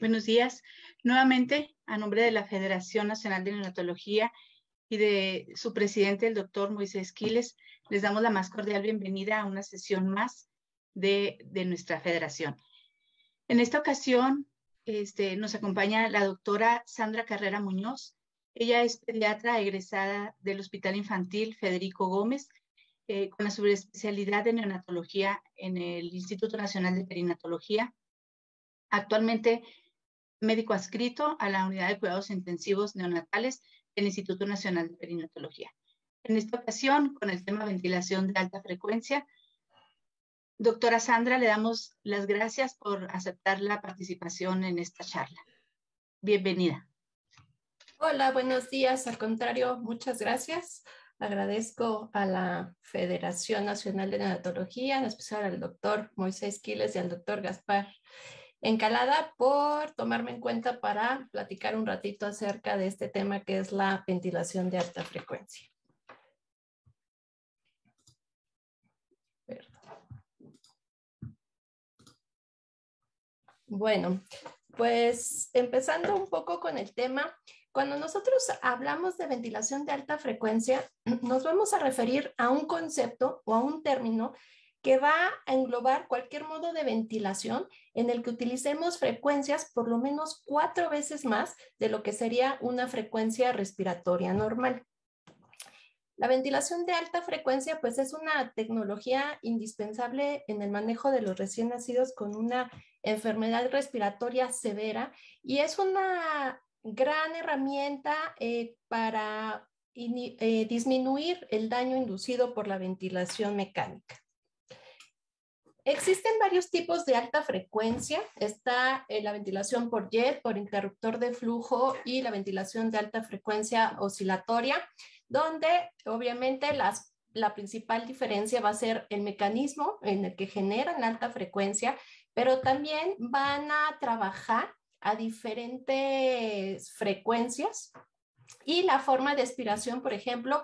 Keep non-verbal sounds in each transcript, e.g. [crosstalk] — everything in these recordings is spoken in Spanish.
Buenos días. Nuevamente, a nombre de la Federación Nacional de Neonatología y de su presidente, el doctor Moisés Quiles, les damos la más cordial bienvenida a una sesión más de, nuestra federación. En esta ocasión este, nos acompaña la doctora Sandra Carrera Muñoz. Ella es pediatra egresada del Hospital Infantil Federico Gómez eh, con la subespecialidad de neonatología en el Instituto Nacional de Perinatología. Actualmente médico adscrito a la Unidad de Cuidados Intensivos Neonatales del Instituto Nacional de Perinatología. En esta ocasión, con el tema ventilación de alta frecuencia, doctora Sandra, le damos las gracias por aceptar la participación en esta charla. Bienvenida. Hola, buenos días. Al contrario, muchas gracias. Agradezco a la Federación Nacional de Neonatología, en especial al doctor Moisés Quiles y al doctor Gaspar Encalada por tomarme en cuenta para platicar un ratito acerca de este tema que es la ventilación de alta frecuencia. Bueno, pues empezando un poco con el tema, cuando nosotros hablamos de ventilación de alta frecuencia, nos vamos a referir a un concepto o a un término que va a englobar cualquier modo de ventilación en el que utilicemos frecuencias por lo menos cuatro veces más de lo que sería una frecuencia respiratoria normal. La ventilación de alta frecuencia pues es una tecnología indispensable en el manejo de los recién nacidos con una enfermedad respiratoria severa y es una gran herramienta eh, para eh, disminuir el daño inducido por la ventilación mecánica. Existen varios tipos de alta frecuencia. Está eh, la ventilación por jet, por interruptor de flujo y la ventilación de alta frecuencia oscilatoria, donde obviamente la principal diferencia va a ser el mecanismo en el que generan alta frecuencia, pero también van a trabajar a diferentes frecuencias y la forma de expiración, por ejemplo,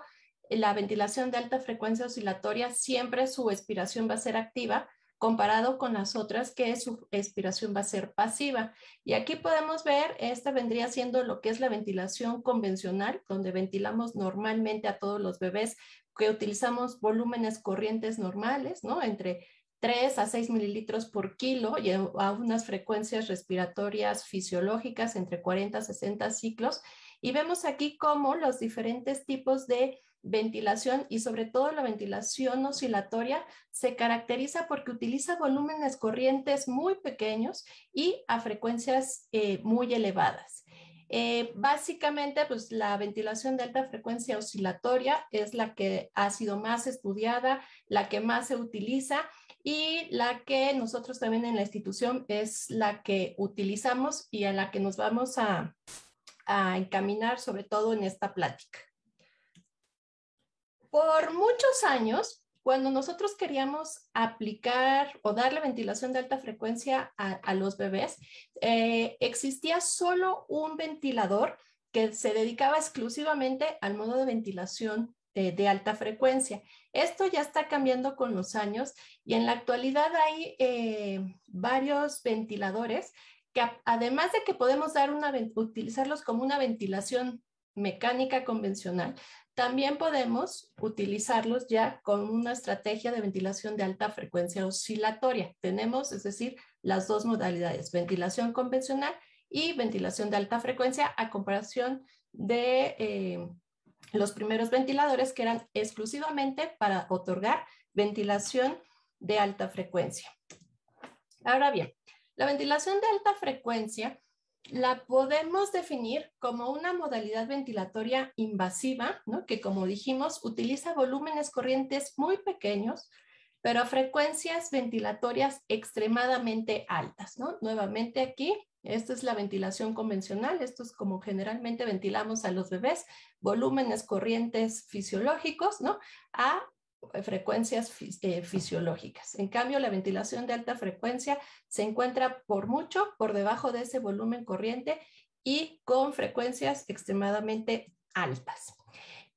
la ventilación de alta frecuencia oscilatoria, siempre su expiración va a ser activa, comparado con las otras que su expiración va a ser pasiva. Y aquí podemos ver, esta vendría siendo lo que es la ventilación convencional, donde ventilamos normalmente a todos los bebés, que utilizamos volúmenes corrientes normales, ¿no? Entre 3 a 6 mililitros por kilo y a unas frecuencias respiratorias fisiológicas entre 40 a 60 ciclos. Y vemos aquí cómo los diferentes tipos de ventilación y sobre todo la ventilación oscilatoria se caracteriza porque utiliza volúmenes corrientes muy pequeños y a frecuencias eh, muy elevadas. Eh, básicamente, pues la ventilación de alta frecuencia oscilatoria es la que ha sido más estudiada, la que más se utiliza y la que nosotros también en la institución es la que utilizamos y a la que nos vamos a, a encaminar sobre todo en esta plática. Por muchos años, cuando nosotros queríamos aplicar o darle ventilación de alta frecuencia a, los bebés, eh, existía solo un ventilador que se dedicaba exclusivamente al modo de ventilación eh, de, alta frecuencia. Esto ya está cambiando con los años y en la actualidad hay eh, varios ventiladores que además de que podemos dar una, utilizarlos como una ventilación mecánica convencional, también podemos utilizarlos ya con una estrategia de ventilación de alta frecuencia oscilatoria. Tenemos, es decir, las dos modalidades, ventilación convencional y ventilación de alta frecuencia a comparación de eh, los primeros ventiladores que eran exclusivamente para otorgar ventilación de alta frecuencia. Ahora bien, la ventilación de alta frecuencia la podemos definir como una modalidad ventilatoria invasiva, ¿no? que como dijimos, utiliza volúmenes corrientes muy pequeños, pero a frecuencias ventilatorias extremadamente altas. ¿no? Nuevamente aquí, esta es la ventilación convencional, esto es como generalmente ventilamos a los bebés, volúmenes corrientes fisiológicos, ¿no? A eh, frecuencias eh, fisiológicas. En cambio, la ventilación de alta frecuencia se encuentra por mucho por debajo de ese volumen corriente y con frecuencias extremadamente altas.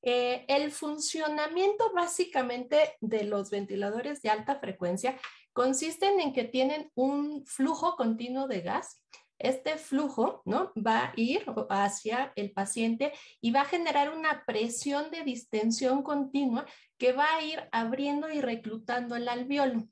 Eh, el funcionamiento básicamente de los ventiladores de alta frecuencia consisten en que tienen un flujo continuo de gas este flujo ¿no? va a ir hacia el paciente y va a generar una presión de distensión continua que va a ir abriendo y reclutando el alveolo.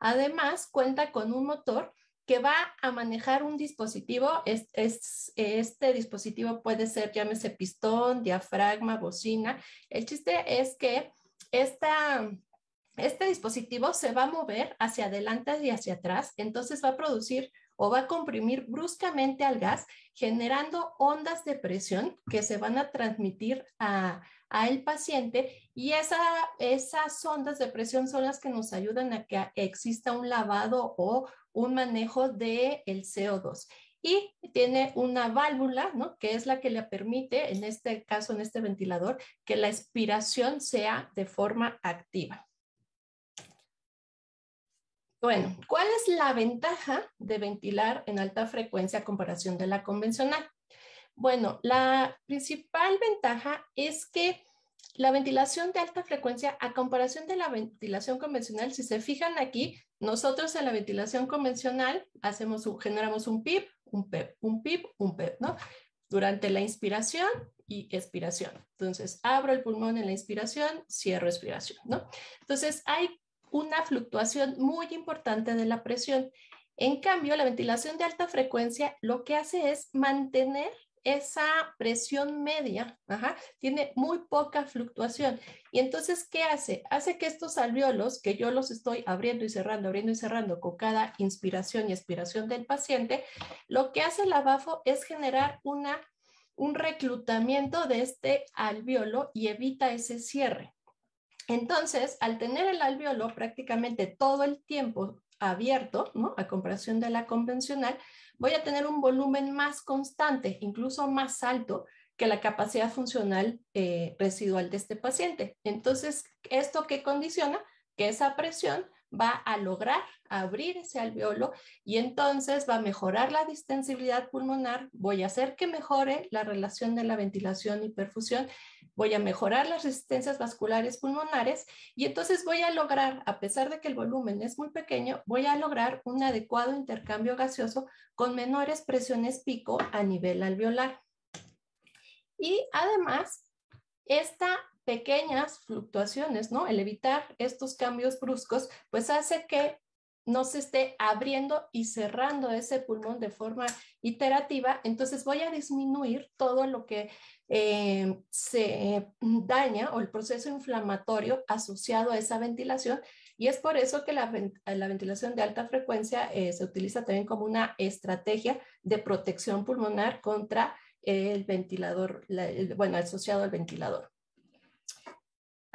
Además, cuenta con un motor que va a manejar un dispositivo. este dispositivo puede ser, llámese pistón, diafragma, bocina. El chiste es que este dispositivo se va a mover hacia adelante y hacia atrás, entonces va a producir o va a comprimir bruscamente al gas, generando ondas de presión que se van a transmitir a el paciente y esas ondas de presión son las que nos ayudan a que exista un lavado o un manejo del el CO2 y tiene una válvula, ¿no? Que es la que le permite, en este caso, en este ventilador, que la expiración sea de forma activa. Bueno, ¿cuál es la ventaja de ventilar en alta frecuencia a comparación de la convencional? Bueno, la principal ventaja es que la ventilación de alta frecuencia a comparación de la ventilación convencional, si se fijan aquí, nosotros en la ventilación convencional hacemos generamos un PIP, un PEP, un PIP, un PEP, ¿no? Durante la inspiración y expiración. Entonces, abro el pulmón en la inspiración, cierro expiración, ¿no? Entonces, hay una fluctuación muy importante de la presión. En cambio, la ventilación de alta frecuencia lo que hace es mantener esa presión media, tiene muy poca fluctuación. Y entonces, ¿qué hace? Hace que estos alvéolos, que yo los estoy abriendo y cerrando, abriendo y cerrando con cada inspiración y expiración del paciente, lo que hace el abafo es generar una, un reclutamiento de este alveolo y evita ese cierre. Entonces, al tener el alveolo prácticamente todo el tiempo abierto, ¿no? a comparación de la convencional, voy a tener un volumen más constante, incluso más alto que la capacidad funcional eh, residual de este paciente. Entonces, ¿esto qué condiciona? Que esa presión va a lograr abrir ese alveolo y entonces va a mejorar la distensibilidad pulmonar, voy a hacer que mejore la relación de la ventilación y perfusión, voy a mejorar las resistencias vasculares pulmonares y entonces voy a lograr, a pesar de que el volumen es muy pequeño, voy a lograr un adecuado intercambio gaseoso con menores presiones pico a nivel alveolar. Y además, esta pequeñas fluctuaciones, ¿no? El evitar estos cambios bruscos, pues hace que no se esté abriendo y cerrando ese pulmón de forma iterativa, entonces voy a disminuir todo lo que eh, se daña o el proceso inflamatorio asociado a esa ventilación y es por eso que la, ventilación de alta frecuencia eh, se utiliza también como una estrategia de protección pulmonar contra el ventilador, bueno, asociado al ventilador.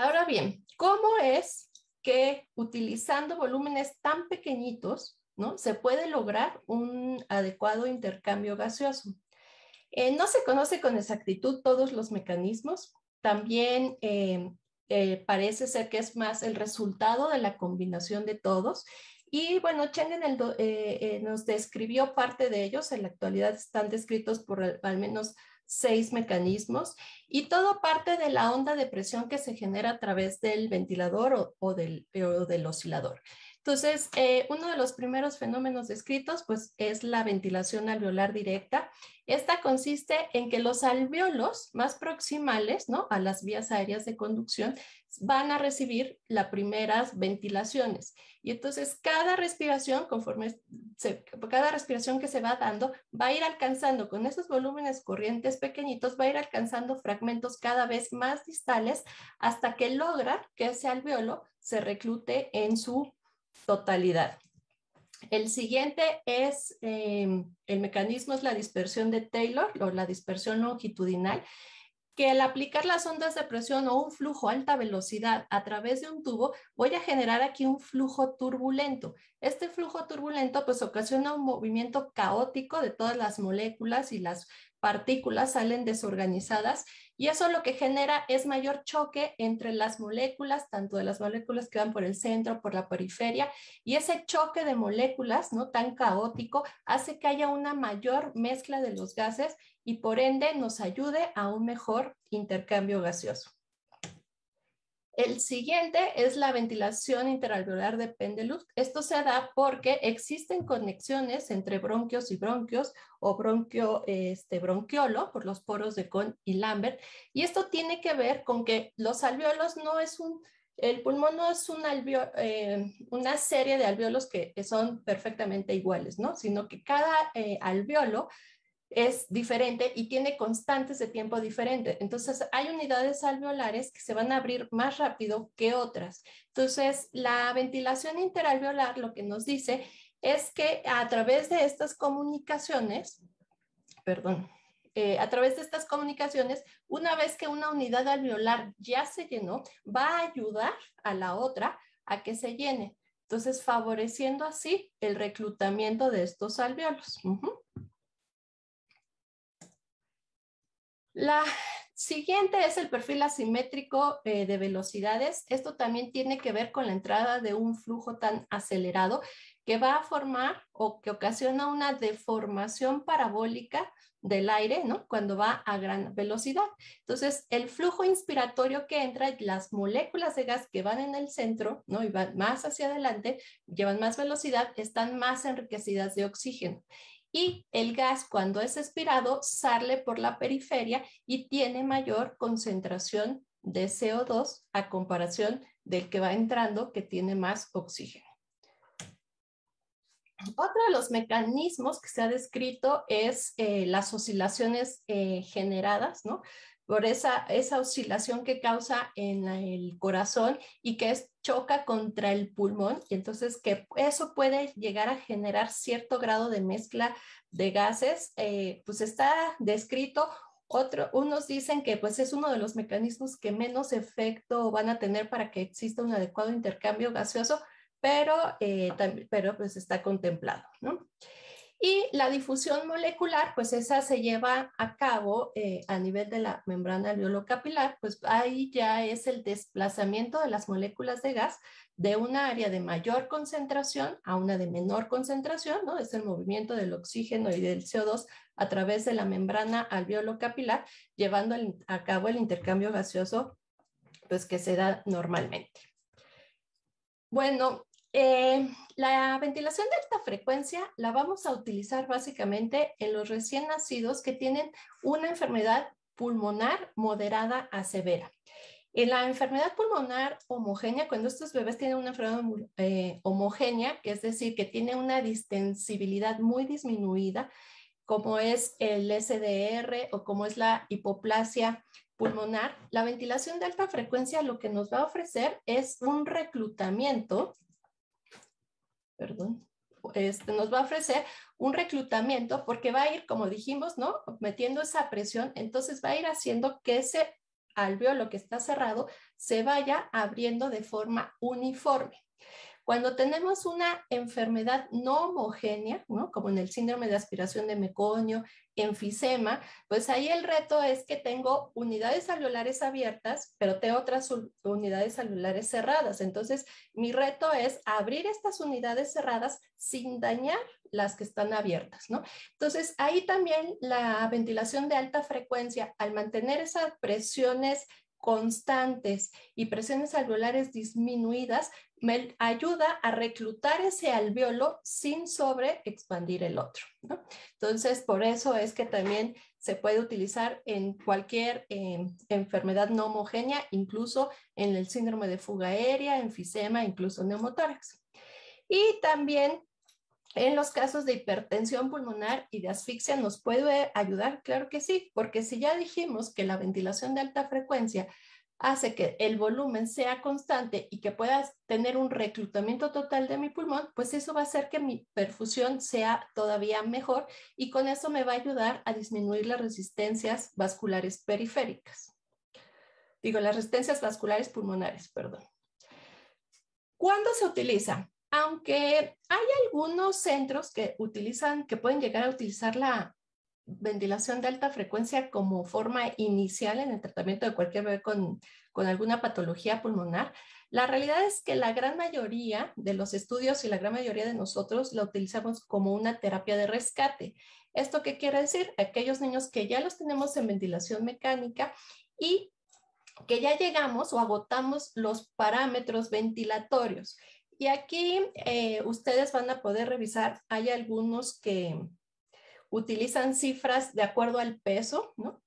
Ahora bien, ¿cómo es que utilizando volúmenes tan pequeñitos, ¿no? Se puede lograr un adecuado intercambio gaseoso. Eh, no se conoce con exactitud todos los mecanismos. También eh, eh, parece ser que es más el resultado de la combinación de todos. Y bueno, Cheng el nos describió parte de ellos. En la actualidad están descritos por al menos seis mecanismos y todo parte de la onda de presión que se genera a través del ventilador o, o del oscilador. Entonces, eh, uno de los primeros fenómenos descritos pues, es la ventilación alveolar directa. Esta consiste en que los alveolos más proximales ¿no? a las vías aéreas de conducción van a recibir las primeras ventilaciones. Y entonces cada respiración, conforme cada respiración que se va dando, va a ir alcanzando con esos volúmenes corrientes pequeñitos, va a ir alcanzando fragmentos cada vez más distales hasta que logra que ese alveolo se reclute en su totalidad. El siguiente es, em, el mecanismo es la dispersión de Taylor o la dispersión longitudinal, que al aplicar las ondas de presión o un flujo a alta velocidad a través de un tubo, voy a generar aquí un flujo turbulento. Este flujo turbulento pues ocasiona un movimiento caótico de todas las moléculas y las partículas salen desorganizadas y eso lo que genera es mayor choque entre las moléculas, tanto de las moléculas que van por el centro, por la periferia, y ese choque de moléculas, ¿no? Tan caótico, hace que haya una mayor mezcla de los gases y por ende nos ayude a un mejor intercambio gaseoso. El siguiente es la ventilación interalveolar de Pendelux. Esto se da porque existen conexiones entre bronquios y bronquios o bronquio, este, bronquiolo por los poros de Con y Lambert. Y esto tiene que ver con que los alveolos no es un, el pulmón no es un eh, una serie de alveolos que son perfectamente iguales, ¿no? sino que cada eh, alveolo es diferente y tiene constantes de tiempo diferentes. Entonces, hay unidades alveolares que se van a abrir más rápido que otras. Entonces, la ventilación interalveolar lo que nos dice es que a través de estas comunicaciones, perdón, eh, a través de estas comunicaciones, una vez que una unidad alveolar ya se llenó, va a ayudar a la otra a que se llene. Entonces, favoreciendo así el reclutamiento de estos alveolos. La siguiente es el perfil asimétrico eh, de velocidades. Esto también tiene que ver con la entrada de un flujo tan acelerado que va a formar o que ocasiona una deformación parabólica del aire, ¿no? Cuando va a gran velocidad. Entonces, el flujo inspiratorio que entra, las moléculas de gas que van en el centro, ¿no? Y van más hacia adelante, llevan más velocidad, están más enriquecidas de oxígeno y el gas cuando es expirado sale por la periferia y tiene mayor concentración de CO2 a comparación del que va entrando que tiene más oxígeno. Otro de los mecanismos que se ha descrito es eh, las oscilaciones eh, generadas, ¿no? por esa, esa oscilación que causa en el corazón y que es, choca contra el pulmón y entonces que eso puede llegar a generar cierto grado de mezcla de gases, eh, pues está descrito. Otro, unos dicen que pues es uno de los mecanismos que menos efecto van a tener para que exista un adecuado intercambio gaseoso, pero, eh, pero pues está contemplado, ¿no? Y la difusión molecular, pues esa se lleva a cabo eh, a nivel de la membrana alveolocapilar, pues ahí ya es el desplazamiento de las moléculas de gas de una área de mayor concentración a una de menor concentración, ¿no? Es el movimiento del oxígeno y del CO2 a través de la membrana alveolocapilar, llevando a cabo el intercambio gaseoso, pues que se da normalmente. Bueno, eh, la ventilación de alta frecuencia la vamos a utilizar básicamente en los recién nacidos que tienen una enfermedad pulmonar moderada a severa. En la enfermedad pulmonar homogénea, cuando estos bebés tienen una enfermedad eh, homogénea, homogénea, es decir, que tiene una distensibilidad muy disminuida, como es el SDR o como es la hipoplasia pulmonar, la ventilación de alta frecuencia lo que nos va a ofrecer es un reclutamiento perdón, este, nos va a ofrecer un reclutamiento porque va a ir, como dijimos, ¿no? Metiendo esa presión, entonces va a ir haciendo que ese alveolo que está cerrado se vaya abriendo de forma uniforme. Cuando tenemos una enfermedad no homogénea, como en el síndrome de aspiración de meconio, enfisema, pues ahí el reto es que tengo unidades alveolares abiertas, pero tengo otras unidades celulares cerradas. Entonces, mi reto es abrir estas unidades cerradas sin dañar las que están abiertas, Entonces, ahí también la ventilación de alta frecuencia, al mantener esas presiones constantes y presiones alveolares disminuidas, me ayuda a reclutar ese alveolo sin sobreexpandir el otro. Entonces, por eso es que también se puede utilizar en cualquier em, enfermedad no homogénea, incluso en el síndrome de fuga aérea, enfisema, incluso neumotórax. Y también en los casos de hipertensión pulmonar y de asfixia nos puede ayudar, claro que sí, porque si ya dijimos que la ventilación de alta frecuencia hace que el volumen sea constante y que puedas tener un reclutamiento total de mi pulmón, pues eso va a hacer que mi perfusión sea todavía mejor y con eso me va a ayudar a disminuir las resistencias vasculares periféricas. Digo, las resistencias vasculares pulmonares, perdón. ¿Cuándo se utiliza? Aunque hay algunos centros que utilizan, que pueden llegar a utilizar la ventilación de alta frecuencia como forma inicial en el tratamiento de cualquier bebé con, alguna patología pulmonar. La realidad es que la gran mayoría de los estudios y la gran mayoría de nosotros la utilizamos como una terapia de rescate. ¿Esto qué quiere decir? Aquellos niños que ya los tenemos en ventilación mecánica y que ya llegamos o agotamos los parámetros ventilatorios. Y aquí eh, ustedes van a poder revisar, hay algunos que, utilizan cifras de acuerdo al peso, ¿no?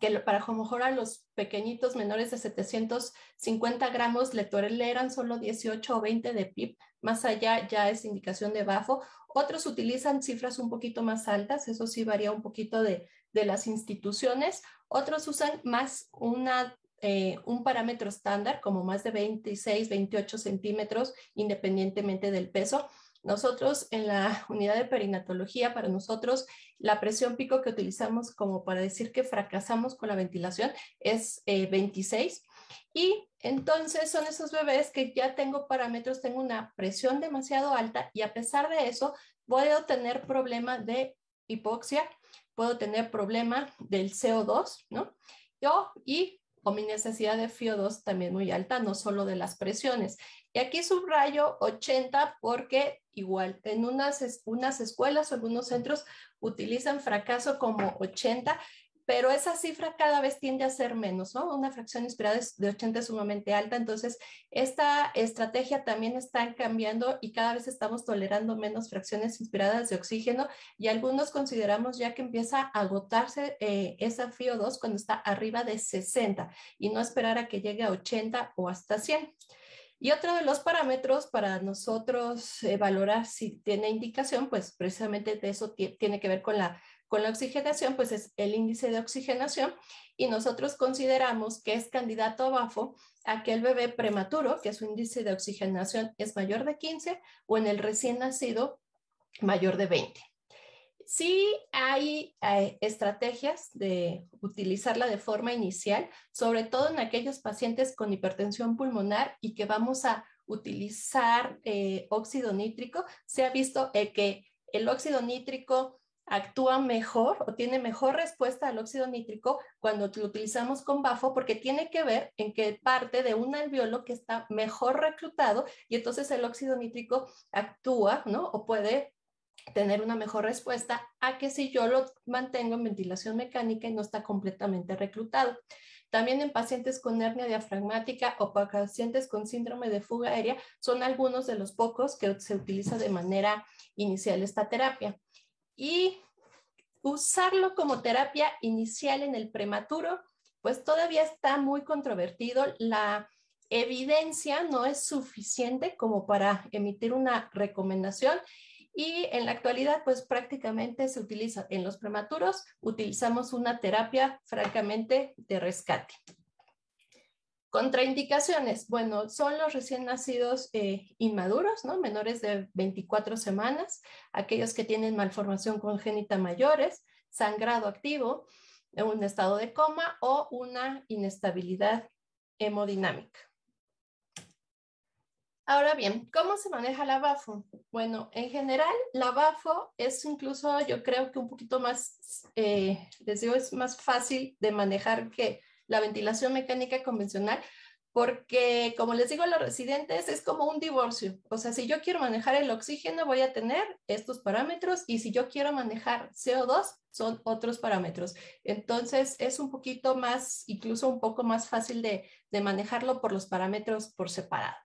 que para a los pequeñitos menores de 750 gramos le eran solo 18 o 20 de PIB, más allá ya es indicación de bajo. Otros utilizan cifras un poquito más altas, eso sí varía un poquito de, las instituciones. Otros usan más una, eh, un parámetro estándar, como más de 26, 28 centímetros, independientemente del peso. Nosotros en la [laughs] unidad de perinatología, para nosotros la presión pico que utilizamos como para decir que fracasamos con la ventilación es 26. Eh, y entonces son esos bebés que ya tengo parámetros, tengo una presión demasiado alta y a pesar de eso puedo tener problema de hipoxia, puedo tener problema del CO2, ¿no? Yo, y o mi necesidad de FIO2 también muy alta, no solo de las presiones. Y aquí subrayo 80 porque igual en unas, unas escuelas, algunos centros utilizan fracaso como 80 pero esa cifra cada vez tiende a ser menos, ¿no? Una fracción inspirada de 80 es sumamente alta, entonces esta estrategia también está cambiando y cada vez estamos tolerando menos fracciones inspiradas de oxígeno y algunos consideramos ya que empieza a agotarse eh, esa FIO2 cuando está arriba de 60 y no esperar a que llegue a 80 o hasta 100. Y otro de los parámetros para nosotros evaluar eh, valorar si tiene indicación, pues precisamente de eso tiene que ver con la con la oxigenación, pues es el índice de oxigenación y nosotros consideramos que es candidato a BAFO el bebé prematuro, que su índice de oxigenación es mayor de 15 o en el recién nacido mayor de 20. Sí hay, eh, estrategias de utilizarla de forma inicial, sobre todo en aquellos pacientes con hipertensión pulmonar y que vamos a utilizar eh, óxido nítrico. Se ha visto eh, que el óxido nítrico actúa mejor o tiene mejor respuesta al óxido nítrico cuando lo utilizamos con bafo porque tiene que ver en que parte de un alveolo que está mejor reclutado y entonces el óxido nítrico actúa, ¿no? O puede tener una mejor respuesta a que si yo lo mantengo en ventilación mecánica y no está completamente reclutado. También en pacientes con hernia diafragmática o pacientes con síndrome de fuga aérea son algunos de los pocos que se utiliza de manera inicial esta terapia y usarlo como terapia inicial en el prematuro, pues todavía está muy controvertido. La evidencia no es suficiente como para emitir una recomendación y en la actualidad pues prácticamente se utiliza en los prematuros, utilizamos una terapia francamente de rescate. Contraindicaciones, bueno, son los recién nacidos eh, inmaduros, ¿no? Menores de 24 semanas, aquellos que tienen malformación congénita mayores, sangrado activo, un estado de coma o una inestabilidad hemodinámica. Ahora bien, ¿cómo se maneja la BAFO? Bueno, en general, la BAFO es incluso, yo creo que un poquito más, eh, les digo, es más fácil de manejar que la ventilación mecánica convencional, porque como les digo a los residentes, es como un divorcio. O sea, si yo quiero manejar el oxígeno, voy a tener estos parámetros y si yo quiero manejar CO2, son otros parámetros. Entonces, es un poquito más, incluso un poco más fácil de, manejarlo por los parámetros por separado.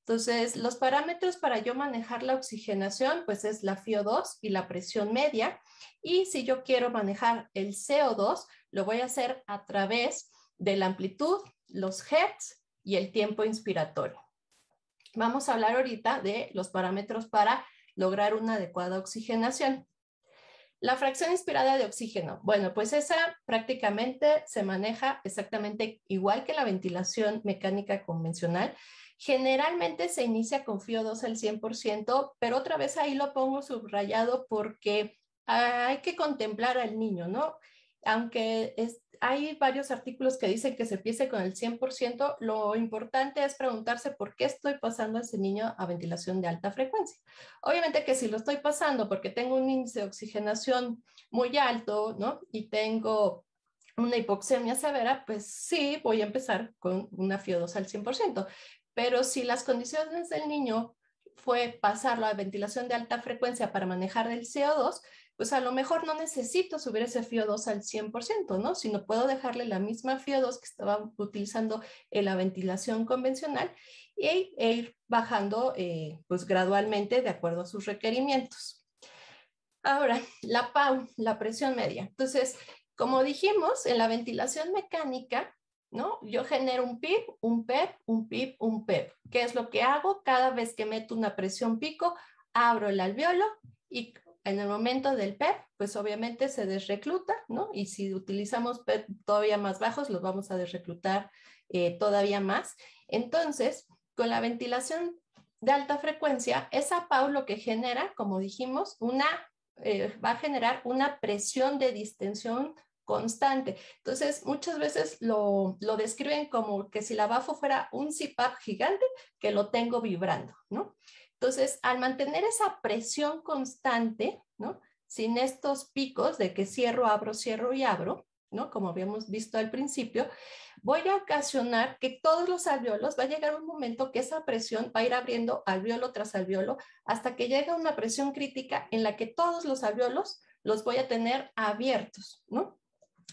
Entonces, los parámetros para yo manejar la oxigenación, pues es la FIO2 y la presión media. Y si yo quiero manejar el CO2, lo voy a hacer a través de la amplitud, los hertz y el tiempo inspiratorio. Vamos a hablar ahorita de los parámetros para lograr una adecuada oxigenación. La fracción inspirada de oxígeno. Bueno, pues esa prácticamente se maneja exactamente igual que la ventilación mecánica convencional. Generalmente se inicia con FIO2 al 100%, pero otra vez ahí lo pongo subrayado porque hay que contemplar al niño, ¿no? aunque hay varios artículos que dicen que se empiece con el 100%, lo importante es preguntarse por qué estoy pasando a ese niño a ventilación de alta frecuencia. Obviamente que si lo estoy pasando porque tengo un índice de oxigenación muy alto, ¿no? Y tengo una hipoxemia severa, pues sí, voy a empezar con una FIO2 al 100%. Pero si las condiciones del niño fue pasarlo a ventilación de alta frecuencia para manejar el CO2, pues a lo mejor no necesito subir ese FIO2 al 100%, ¿no? Sino puedo dejarle la misma FIO2 que estaba utilizando en la ventilación convencional e, ir bajando eh, pues gradualmente de acuerdo a sus requerimientos. Ahora, la PAU, la presión media. Entonces, como dijimos, en la ventilación mecánica, ¿no? Yo genero un PIP, un PEP, un PIP, un PEP. ¿Qué es lo que hago? Cada vez que meto una presión pico, abro el alveolo y en el momento del PEP, e pues obviamente se desrecluta, ¿no? Y si utilizamos PEP e todavía más bajos, los vamos a desreclutar eh, todavía más. Entonces, con la ventilación de alta frecuencia, esa PAU lo que genera, como dijimos, una, eh, va a generar una presión de distensión constante. Entonces, muchas veces lo, lo, describen como que si la BAFO fuera un CPAP gigante, que lo tengo vibrando, ¿no? Entonces, al mantener esa presión constante, ¿no? Sin estos picos de que cierro, abro, cierro y abro, ¿no? Como habíamos visto al principio, voy a ocasionar que todos los alveolos, va a llegar un momento que esa presión va a ir abriendo alveolo tras alveolo hasta que llega una presión crítica en la que todos los alveolos los voy a tener abiertos, ¿no?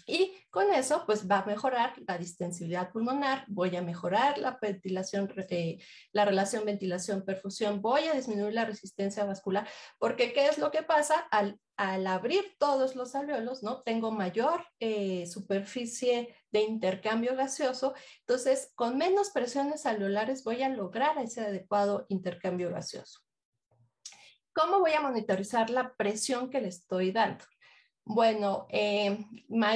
Y con eso, pues va a mejorar la distensibilidad pulmonar, voy a mejorar la ventilación, eh, la relación ventilación-perfusión, voy a disminuir la resistencia vascular, porque ¿qué es lo que pasa? Al, abrir todos los alveolos, ¿no? Tengo mayor eh, superficie de intercambio gaseoso, entonces con menos presiones alveolares voy a lograr ese adecuado intercambio gaseoso. ¿Cómo voy a monitorizar la presión que le estoy dando? Bueno, eh,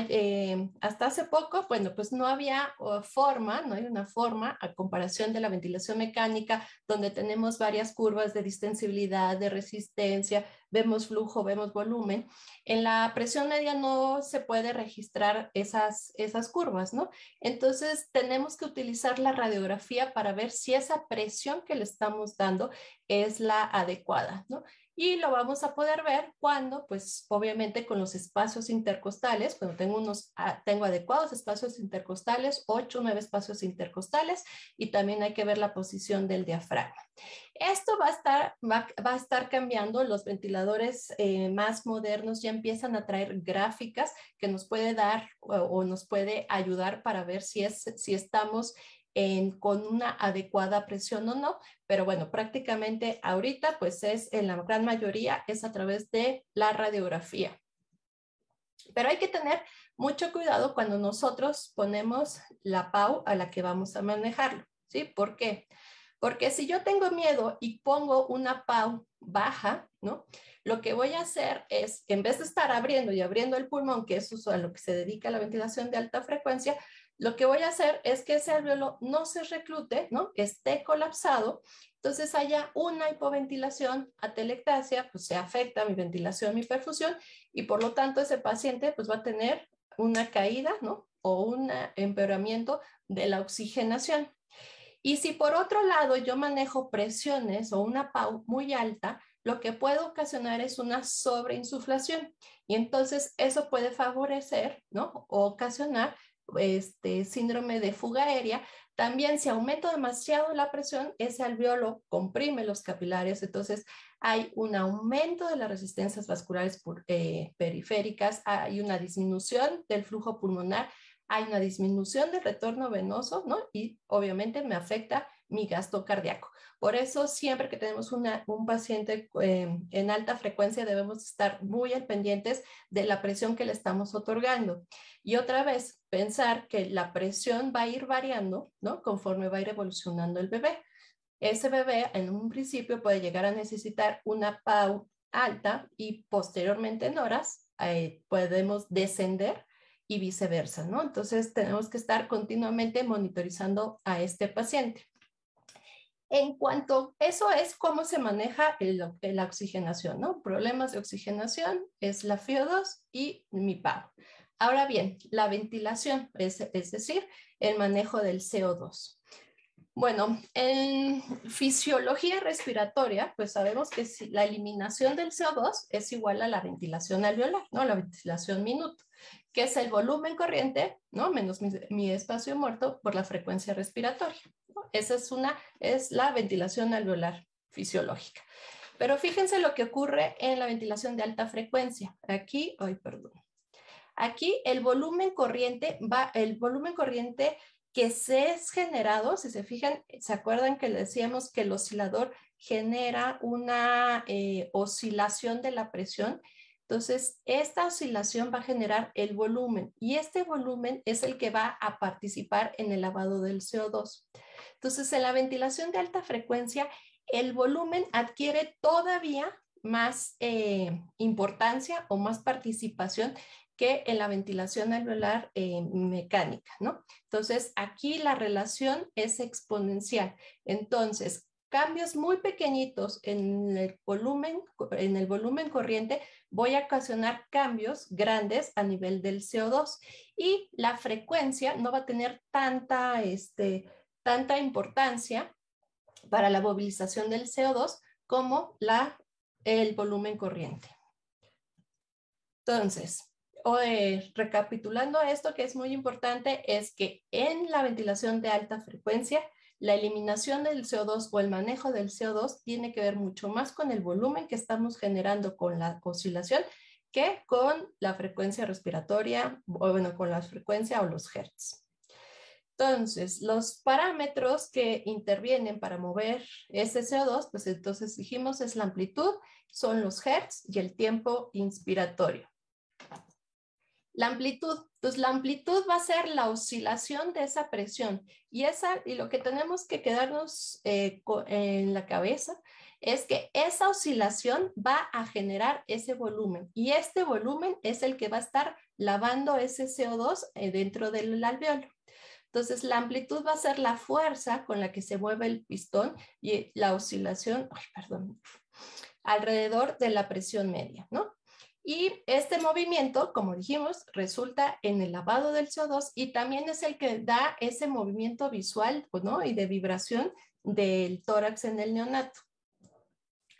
eh, hasta hace poco, bueno, pues no había forma, no hay una forma a comparación de la ventilación mecánica, donde tenemos varias curvas de distensibilidad, de resistencia, vemos flujo, vemos volumen. En la presión media no se puede registrar esas, esas curvas, ¿no? Entonces tenemos que utilizar la radiografía para ver si esa presión que le estamos dando es la adecuada, ¿no? y lo vamos a poder ver cuando, pues obviamente con los espacios intercostales, cuando tengo, unos, ah, tengo adecuados espacios intercostales, ocho o espacios intercostales, y también hay que ver la posición del diafragma. Esto va a estar, va, a estar cambiando, los ventiladores eh, más modernos ya empiezan a traer gráficas que nos puede dar o, nos puede ayudar para ver si, es, si estamos con una adecuada presión o no, pero bueno, prácticamente ahorita pues es en la gran mayoría es a través de la radiografía. Pero hay que tener mucho cuidado cuando nosotros ponemos la PAU a la que vamos a manejarlo, ¿sí? ¿Por qué? Porque si yo tengo miedo y pongo una PAU baja, ¿no? Lo que voy a hacer es, en vez de estar abriendo y abriendo el pulmón, que es a lo que se dedica la ventilación de alta frecuencia, lo que voy a hacer es que ese alveolo no se reclute, ¿no? Que esté colapsado. Entonces haya una hipoventilación, atelectasia, pues se afecta mi ventilación, mi perfusión, y por lo tanto ese paciente pues va a tener una caída, ¿no? O un empeoramiento de la oxigenación. Y si por otro lado yo manejo presiones o una PAU muy alta, lo que puedo ocasionar es una sobreinsuflación y entonces eso puede favorecer, ¿no? O ocasionar este, síndrome de fuga aérea, también si aumenta demasiado la presión, ese alveolo comprime los capilares, entonces hay un aumento de las resistencias vasculares eh, periféricas, hay una disminución del flujo pulmonar hay una disminución del retorno venoso, ¿no? Y obviamente me afecta mi gasto cardíaco. Por eso siempre que tenemos un paciente em, en alta frecuencia debemos estar muy al pendientes de la presión que le estamos otorgando. Y otra vez, pensar que la presión va a ir variando, ¿no? Conforme va a ir evolucionando el bebé. Ese bebé en un principio puede llegar a necesitar una PAU alta y posteriormente en horas eh, podemos descender y viceversa, ¿no? Entonces tenemos que estar continuamente monitorizando a este paciente. En cuanto, eso es cómo se maneja la oxigenación, ¿no? Problemas de oxigenación es la FIO2 y mi PaO. Ahora bien, la ventilación, es, decir, el manejo del CO2. Bueno, en fisiología respiratoria, pues sabemos que la eliminación del CO2 es igual a la ventilación alveolar, ¿no? La ventilación minuto que es el volumen corriente, ¿no? Menos mi, espacio muerto por la frecuencia respiratoria. Esa es una, es la ventilación alveolar fisiológica. Pero fíjense lo que ocurre en la ventilación de alta frecuencia. Aquí, ay, perdón. Aquí el volumen corriente va, el volumen corriente que se es generado, si se fijan, se acuerdan que decíamos que el oscilador genera una eh, oscilación de la presión entonces, esta oscilación va a generar el volumen y este volumen es el que va a participar en el lavado del CO2. Entonces, en la ventilación de alta frecuencia, el volumen adquiere todavía más eh, importancia o más participación que en la ventilación alveolar eh, mecánica, ¿no? Entonces, aquí la relación es exponencial. Entonces, cambios muy pequeñitos en en el volumen corriente voy a ocasionar cambios grandes a nivel del CO2 y la frecuencia no va a tener tanta, este, importancia para la movilización del CO2 como la, el volumen corriente. Entonces, eh, recapitulando esto que es muy importante, es que en la ventilación de alta frecuencia la eliminación del CO2 o el manejo del CO2 tiene que ver mucho más con el volumen que estamos generando con la oscilación que con la frecuencia respiratoria, o bueno, con la frecuencia o los hertz. Entonces, los parámetros que intervienen para mover ese CO2, pues entonces dijimos es la amplitud, son los hertz y el tiempo inspiratorio la amplitud. pues la amplitud va a ser la oscilación de esa presión. Y, esa, y lo que tenemos que quedarnos eh, en la cabeza es que esa oscilación va a generar ese volumen. Y este volumen es el que va a estar lavando ese CO2 eh, dentro del alveolo. Entonces, la amplitud va a ser la fuerza con la que se mueve el pistón y la oscilación, perdón, alrededor de la presión media, ¿no? Y este movimiento, como dijimos, resulta en el lavado del CO2 y también es el que da ese movimiento visual pues, ¿no? y de vibración del tórax en el neonato.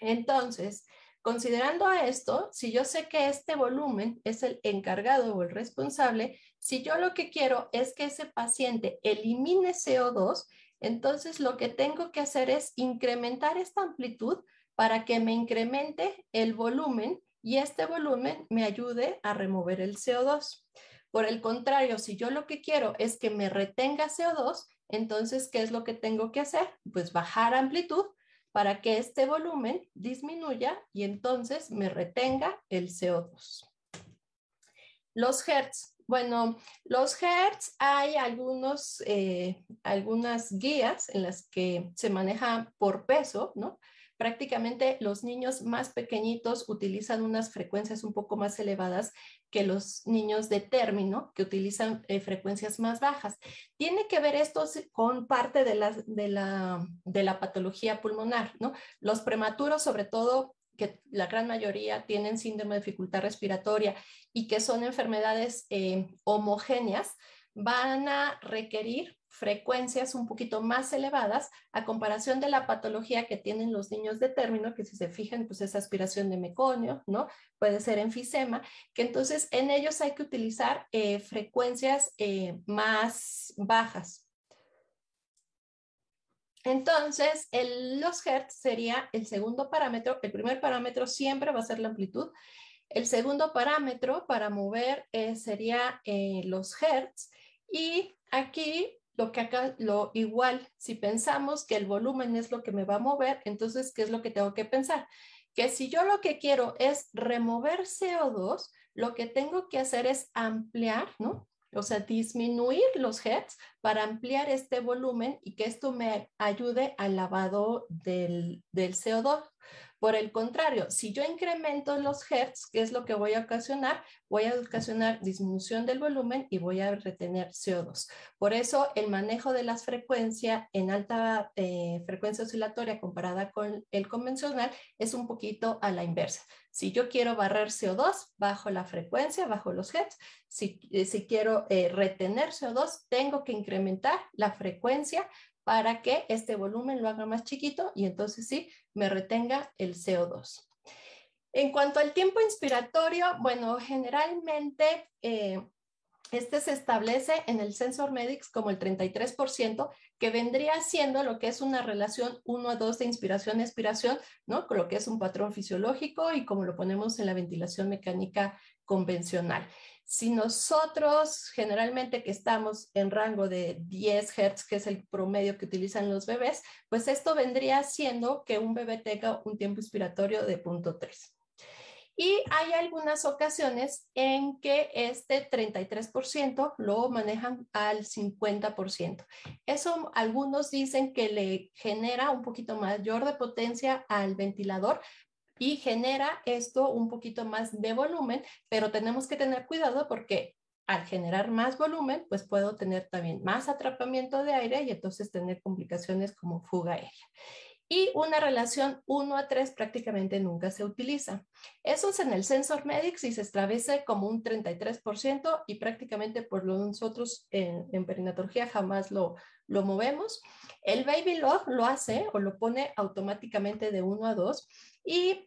Entonces, Considerando a esto, si yo sé que este volumen es el encargado o el responsable, si yo lo que quiero es que ese paciente elimine CO2, entonces lo que tengo que hacer es incrementar esta amplitud para que me incremente el volumen y este volumen me ayude a remover el CO2. Por el contrario, si yo lo que quiero es que me retenga CO2, entonces, ¿qué es lo que tengo que hacer? Pues bajar amplitud para que este volumen disminuya y entonces me retenga el CO2. Los hertz. Bueno, los hertz hay algunos, eh, algunas guías en las que se maneja por peso, ¿no? prácticamente los niños más pequeñitos utilizan unas frecuencias un poco más elevadas que los niños de término, que utilizan eh, frecuencias más bajas. Tiene que ver esto con parte de la, patología pulmonar, Los prematuros, sobre todo, que la gran mayoría tienen síndrome de dificultad respiratoria y que son enfermedades eh, homogéneas, van a requerir frecuencias un poquito más elevadas a comparación de la patología que tienen los niños de término, que si se fijan, pues es aspiración de meconio, ¿no? Puede ser enfisema, que entonces en ellos hay que utilizar eh, frecuencias eh, más bajas. Entonces, los hertz sería el segundo parámetro. El primer parámetro siempre va a ser la amplitud. El segundo parámetro para mover eh, sería eh, los hertz y aquí lo que acá, lo igual, si pensamos que el volumen es lo que me va a mover, entonces, ¿qué es lo que tengo que pensar? Que si yo lo que quiero es remover CO2, lo que tengo que hacer es ampliar, ¿no? O sea, disminuir los heads para ampliar este volumen y que esto me ayude al lavado del, del CO2. Por el contrario, si yo incremento los hertz, que es lo que voy a ocasionar? Voy a ocasionar disminución del volumen y voy a retener CO2. Por eso el manejo de las frecuencias en alta eh, frecuencia oscilatoria comparada con el convencional es un poquito a la inversa. Si yo quiero barrer CO2, bajo la frecuencia, bajo los hertz. Si, eh, quiero eh, retener CO2, tengo que incrementar la frecuencia para que este volumen lo haga más chiquito y entonces sí me retenga el CO2. En cuanto al tiempo inspiratorio, bueno, generalmente eh, este se establece en el Sensor Medics como el 33%, que vendría siendo lo que es una relación 1 a 2 de inspiración expiración, ¿no? Con lo que es un patrón fisiológico y como lo ponemos en la ventilación mecánica convencional. Si nosotros generalmente que estamos en rango de 10 Hz, que es el promedio que utilizan los bebés, pues esto vendría siendo que un bebé tenga un tiempo inspiratorio de 0.3. Y hay algunas ocasiones en que este 33% lo manejan al 50%. Eso algunos dicen que le genera un poquito mayor de potencia al ventilador, y genera esto un poquito más de volumen, pero tenemos que tener cuidado porque al generar más volumen, pues puedo tener también más atrapamiento de aire y entonces tener complicaciones como fuga aérea. Y una relación 1 a 3 prácticamente nunca se utiliza. Eso es en el Sensor Medics y se establece como un 33% y prácticamente por nosotros en, en perinatología jamás lo, lo movemos. El Baby Log lo hace o lo pone automáticamente de 1 a 2 y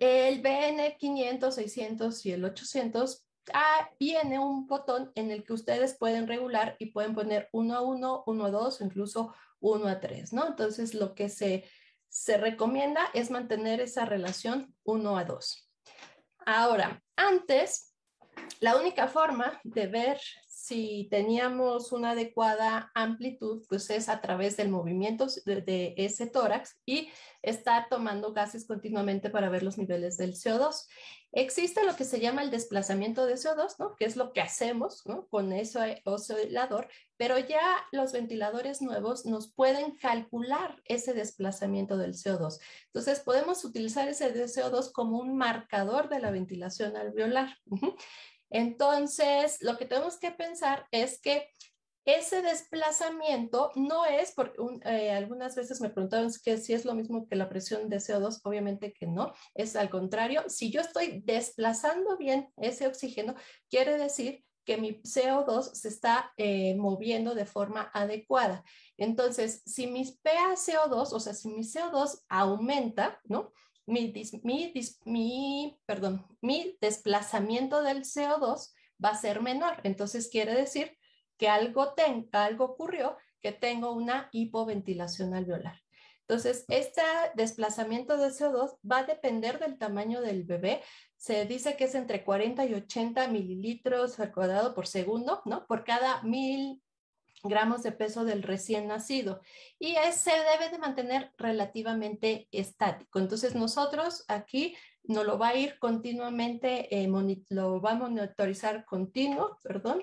el BN 500, 600 y el 800 ah, viene un botón en el que ustedes pueden regular y pueden poner 1 a 1, 1 a 2 incluso 1 a 3, ¿no? Entonces, lo que se, se recomienda es mantener esa relación 1 a 2. Ahora, antes, la única forma de ver si teníamos una adecuada amplitud, pues es a través del movimiento de, ese tórax y estar tomando gases continuamente para ver los niveles del CO2. Existe lo que se llama el desplazamiento de CO2, ¿no? que es lo que hacemos ¿no? con ese oscilador, pero ya los ventiladores nuevos nos pueden calcular ese desplazamiento del CO2. Entonces podemos utilizar ese CO2 como un marcador de la ventilación alveolar. Entonces, lo que tenemos que pensar es que ese desplazamiento no es, porque eh, algunas veces me preguntaron si es lo mismo que la presión de CO2, obviamente que no, es al contrario, si yo estoy desplazando bien ese oxígeno, quiere decir que mi CO2 se está eh, moviendo de forma adecuada. Entonces, si mi PaCO2, o sea, si mi CO2 aumenta, ¿no? mi, perdón, mi desplazamiento del CO2 va a ser menor. Entonces quiere decir que algo, algo ocurrió que tengo una hipoventilación alveolar. Entonces, este desplazamiento del CO2 va a depender del tamaño del bebé. Se dice que es entre 40 y 80 mililitros al cuadrado por segundo, ¿no? Por cada mil gramos de peso del recién nacido y se debe de mantener relativamente estático. Entonces nosotros aquí nos lo va a ir continuamente, eh, lo va a monitorizar continuo, perdón,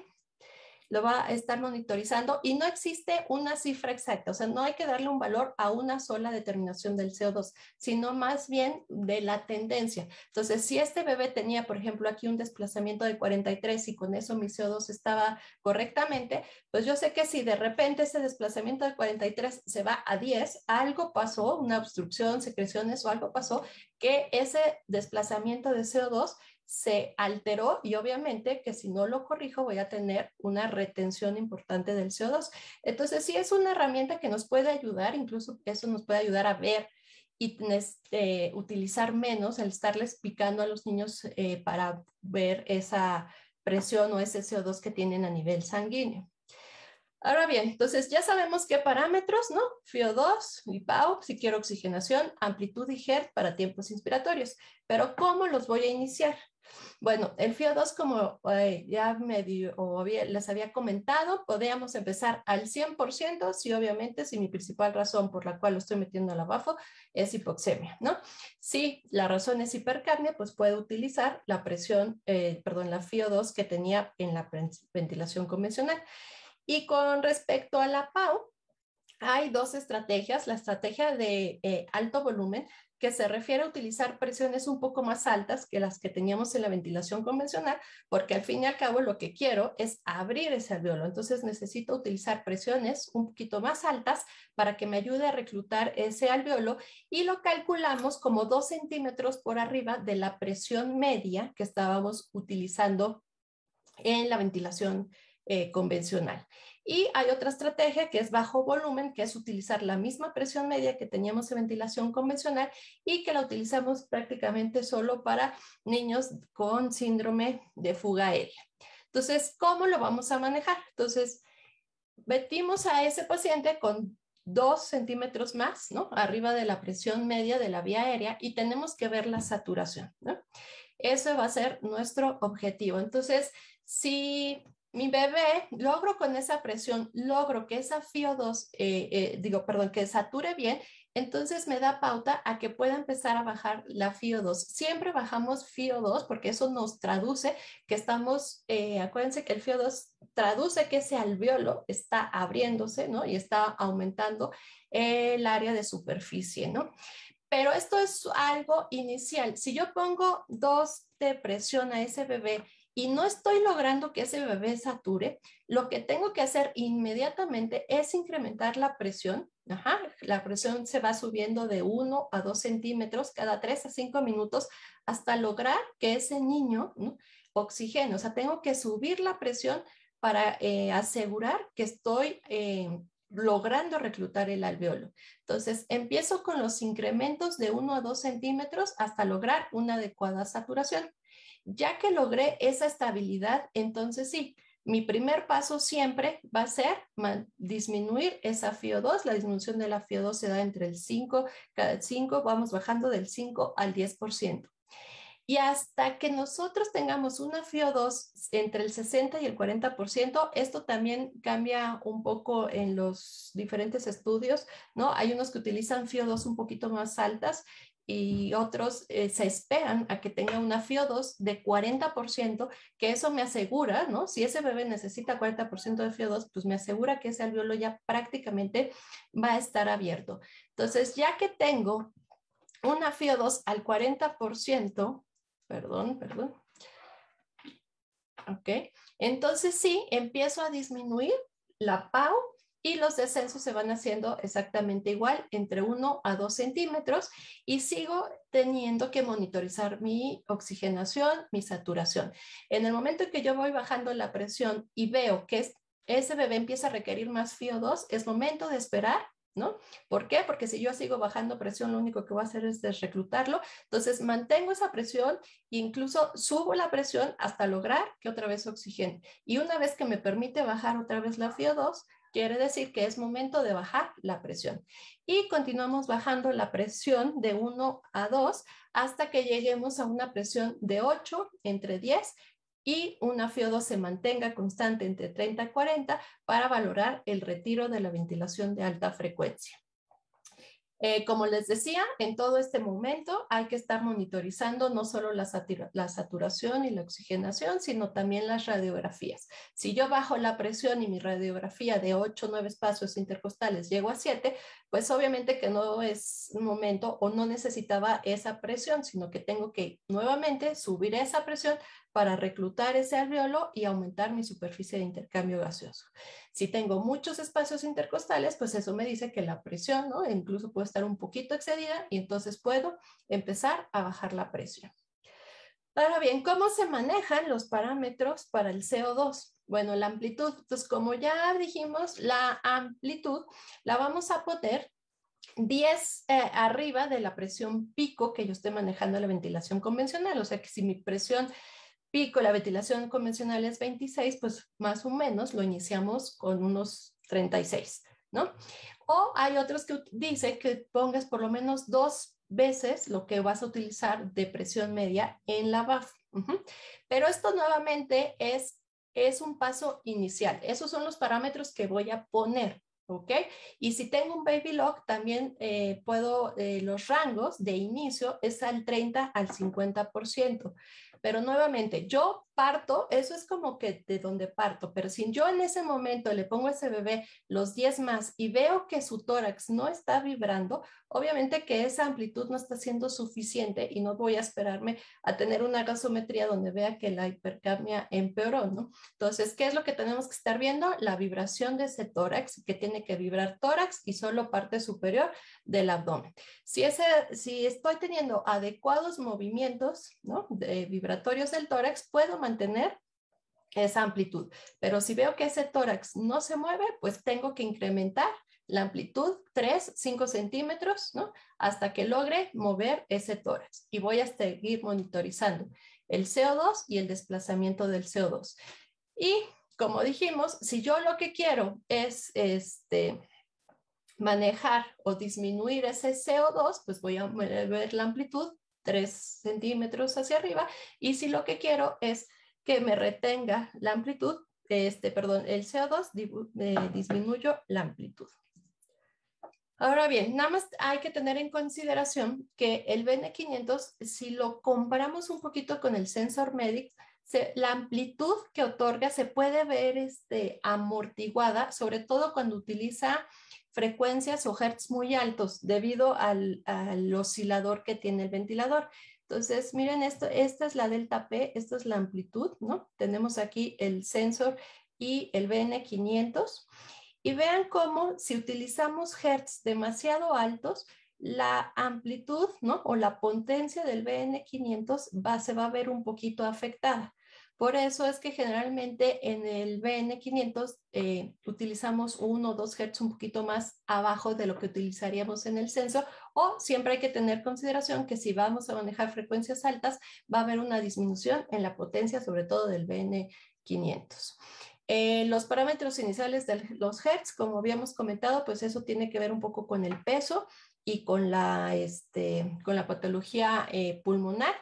lo va a estar monitorizando y no existe una cifra exacta, o sea, no hay que darle un valor a una sola determinación del CO2, sino más bien de la tendencia. Entonces, si este bebé tenía, por ejemplo, aquí un desplazamiento de 43 y con eso mi CO2 estaba correctamente, pues yo sé que si de repente ese desplazamiento de 43 se va a 10, algo pasó, una obstrucción, secreciones o algo pasó, que ese desplazamiento de CO2 se alteró y obviamente que si no lo corrijo voy a tener una retención importante del CO2. Entonces sí es una herramienta que nos puede ayudar, incluso eso nos puede ayudar a ver y este, utilizar menos el estarles picando a los niños eh, para ver esa presión o ese CO2 que tienen a nivel sanguíneo. Ahora bien, entonces ya sabemos qué parámetros, ¿no? FIO2, IPAO, si quiero oxigenación, amplitud y HERT para tiempos inspiratorios. Pero ¿cómo los voy a iniciar? Bueno, el FIO 2, como ya les había comentado, podíamos empezar al 100% si obviamente si mi principal razón por la cual lo estoy metiendo al abajo es hipoxemia, ¿no? Si la razón es hipercapnia, pues puedo utilizar la presión, eh, perdón, la FIO 2 que tenía en la ventilación convencional. Y con respecto a la PAU, hay dos estrategias, la estrategia de eh, alto volumen, que se refiere a utilizar presiones un poco más altas que las que teníamos en la ventilación convencional, porque al fin y al cabo lo que quiero es abrir ese alveolo. Entonces necesito utilizar presiones un poquito más altas para que me ayude a reclutar ese alveolo y lo calculamos como dos centímetros por arriba de la presión media que estábamos utilizando en la ventilación eh, convencional. Y hay otra estrategia que es bajo volumen, que es utilizar la misma presión media que teníamos en ventilación convencional y que la utilizamos prácticamente solo para niños con síndrome de fuga aérea. Entonces, ¿cómo lo vamos a manejar? Entonces, metimos a ese paciente con dos centímetros más, ¿no? Arriba de la presión media de la vía aérea y tenemos que ver la saturación, ¿no? Ese va a ser nuestro objetivo. Entonces, si mi bebé, logro con esa presión, logro que esa FIO2, eh, eh, digo, perdón, que sature bien, entonces me da pauta a que pueda empezar a bajar la FIO2. Siempre bajamos FIO2 porque eso nos traduce que estamos, eh, acuérdense que el FIO2 traduce que ese alveolo está abriéndose, ¿no? Y está aumentando el área de superficie, ¿no? Pero esto es algo inicial. Si yo pongo dos de presión a ese bebé y no estoy logrando que ese bebé sature, lo que tengo que hacer inmediatamente es incrementar la presión. la presión se va subiendo de 1 a 2 centímetros cada 3 a 5 minutos hasta lograr que ese niño ¿no? oxigene. O sea, tengo que subir la presión para eh, asegurar que estoy eh, logrando reclutar el alveolo. Entonces, empiezo con los incrementos de 1 a 2 centímetros hasta lograr una adecuada saturación. Ya que logré esa estabilidad, entonces sí, mi primer paso siempre va a ser disminuir esa FIO2. La disminución de la FIO2 se da entre el 5, cada 5 vamos bajando del 5 al 10%. Y hasta que nosotros tengamos una FIO2 entre el 60 y el 40%, esto también cambia un poco en los diferentes estudios, ¿no? Hay unos que utilizan FIO2 un poquito más altas y otros eh, se esperan a que tenga una FIO2 de 40%, que eso me asegura, ¿no? Si ese bebé necesita 40% de FIO2, pues me asegura que ese alveolo ya prácticamente va a estar abierto. Entonces, ya que tengo una FIO2 al 40%, perdón, perdón, ok, entonces sí, empiezo a disminuir la PAO, y los descensos se van haciendo exactamente igual, entre 1 a 2 centímetros, y sigo teniendo que monitorizar mi oxigenación, mi saturación. En el momento en que yo voy bajando la presión y veo que ese bebé empieza a requerir más FIO2, es momento de esperar ¿no? ¿Por qué? Porque si yo sigo bajando presión, lo único que voy a hacer es desreclutarlo. Entonces, mantengo esa presión incluso subo la presión hasta lograr que otra vez oxigene. Y una vez que me permite bajar otra vez la FIO2, Quiere decir que es momento de bajar la presión. Y continuamos bajando la presión de 1 a 2 hasta que lleguemos a una presión de 8 entre 10 y una FIO2 se mantenga constante entre 30 y 40 para valorar el retiro de la ventilación de alta frecuencia. Eh, como les decía, en todo este momento hay que estar monitorizando no solo la, saturación y la oxigenación, sino también las radiografías. Si yo bajo la presión y mi radiografía de 8 o 9 espacios intercostales llego a 7, pues obviamente que no es momento o no necesitaba esa presión, sino que tengo que nuevamente subir esa presión para reclutar ese alveolo y aumentar mi superficie de intercambio gaseoso. Si tengo muchos espacios intercostales, pues eso me dice que la presión, ¿no? E incluso puede estar un poquito excedida y entonces puedo empezar a bajar la presión. Ahora bien, ¿cómo se manejan los parámetros para el CO2? Bueno, la amplitud, entonces pues como ya dijimos, la amplitud la vamos a poner 10 eh, arriba de la presión pico que yo esté manejando la ventilación convencional. O sea que si mi presión pico, la ventilación convencional es 26, pues más o menos lo iniciamos con unos 36, ¿no? O hay otros que dicen que pongas por lo menos dos veces lo que vas a utilizar de presión media en la BAF. Pero esto nuevamente es, es un paso inicial. Esos son los parámetros que voy a poner, ¿ok? Y si tengo un baby lock, también eh, puedo, eh, los rangos de inicio es al 30 al 50%. Pero nuevamente, yo parto, eso es como que de donde parto, pero si yo en ese momento le pongo a ese bebé los 10 más y veo que su tórax no está vibrando, obviamente que esa amplitud no está siendo suficiente y no voy a esperarme a tener una gasometría donde vea que la hipercambia empeoró, ¿no? Entonces, ¿qué es lo que tenemos que estar viendo? La vibración de ese tórax, que tiene que vibrar tórax y solo parte superior del abdomen. Si, ese, si estoy teniendo adecuados movimientos, ¿no? De vibración, del tórax, puedo mantener esa amplitud. Pero si veo que ese tórax no se mueve, pues tengo que incrementar la amplitud 3, 5 centímetros, ¿no? Hasta que logre mover ese tórax. Y voy a seguir monitorizando el CO2 y el desplazamiento del CO2. Y como dijimos, si yo lo que quiero es este, manejar o disminuir ese CO2, pues voy a mover la amplitud 3 centímetros hacia arriba. Y si lo que quiero es que me retenga la amplitud, este, perdón, el CO2, eh, disminuyo la amplitud. Ahora bien, nada más hay que tener en consideración que el BN500, si lo comparamos un poquito con el sensor MEDIC, la amplitud que otorga se puede ver este, amortiguada, sobre todo cuando utiliza frecuencias o hertz muy altos debido al, al oscilador que tiene el ventilador. Entonces, miren esto, esta es la delta P, esta es la amplitud, ¿no? Tenemos aquí el sensor y el BN500. Y vean cómo si utilizamos hertz demasiado altos, la amplitud ¿no? o la potencia del BN500 va, se va a ver un poquito afectada. Por eso es que generalmente en el BN500 eh, utilizamos 1 o 2 Hz un poquito más abajo de lo que utilizaríamos en el censo o siempre hay que tener consideración que si vamos a manejar frecuencias altas va a haber una disminución en la potencia sobre todo del BN500. Eh, los parámetros iniciales de los hertz, como habíamos comentado, pues eso tiene que ver un poco con el peso y con la, este, con la patología eh, pulmonar.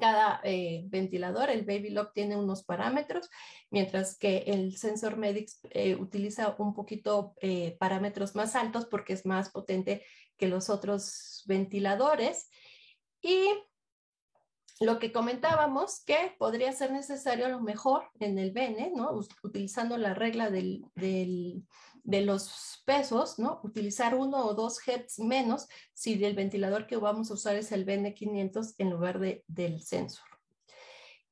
Cada eh, ventilador, el Baby Lock, tiene unos parámetros, mientras que el Sensor Medics utiliza un poquito parámetros más altos porque es más potente que los otros ventiladores. Y lo que comentábamos que podría ser necesario a lo mejor en el BN, ¿no? Utilizando la regla de los pesos, ¿no? Utilizar uno o dos Hz menos si el ventilador que vamos a usar es el bn 500 en lugar del sensor.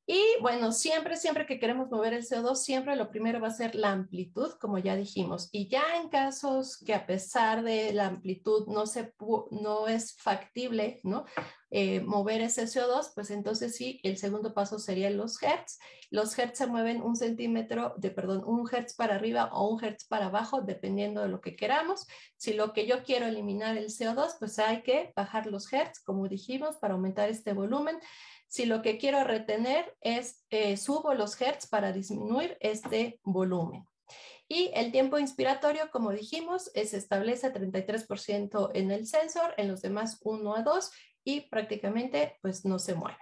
Y bueno, siempre, siempre que queremos mover el CO2, siempre lo primero va a ser la amplitud, como ya dijimos. Y ya en casos que a pesar de la amplitud no, se no es factible, ¿no? Eh, mover ese CO2, pues entonces sí, el segundo paso sería los hertz. Los hertz se mueven un centímetro, de perdón, un hertz para arriba o un hertz para abajo, dependiendo de lo que queramos. Si lo que yo quiero eliminar el CO2, pues hay que bajar los hertz, como dijimos, para aumentar este volumen si lo que quiero retener es eh, subo los hertz para disminuir este volumen. Y el tiempo inspiratorio, como dijimos, se es, establece 33% en el sensor, en los demás 1 a 2 y prácticamente pues no se mueve.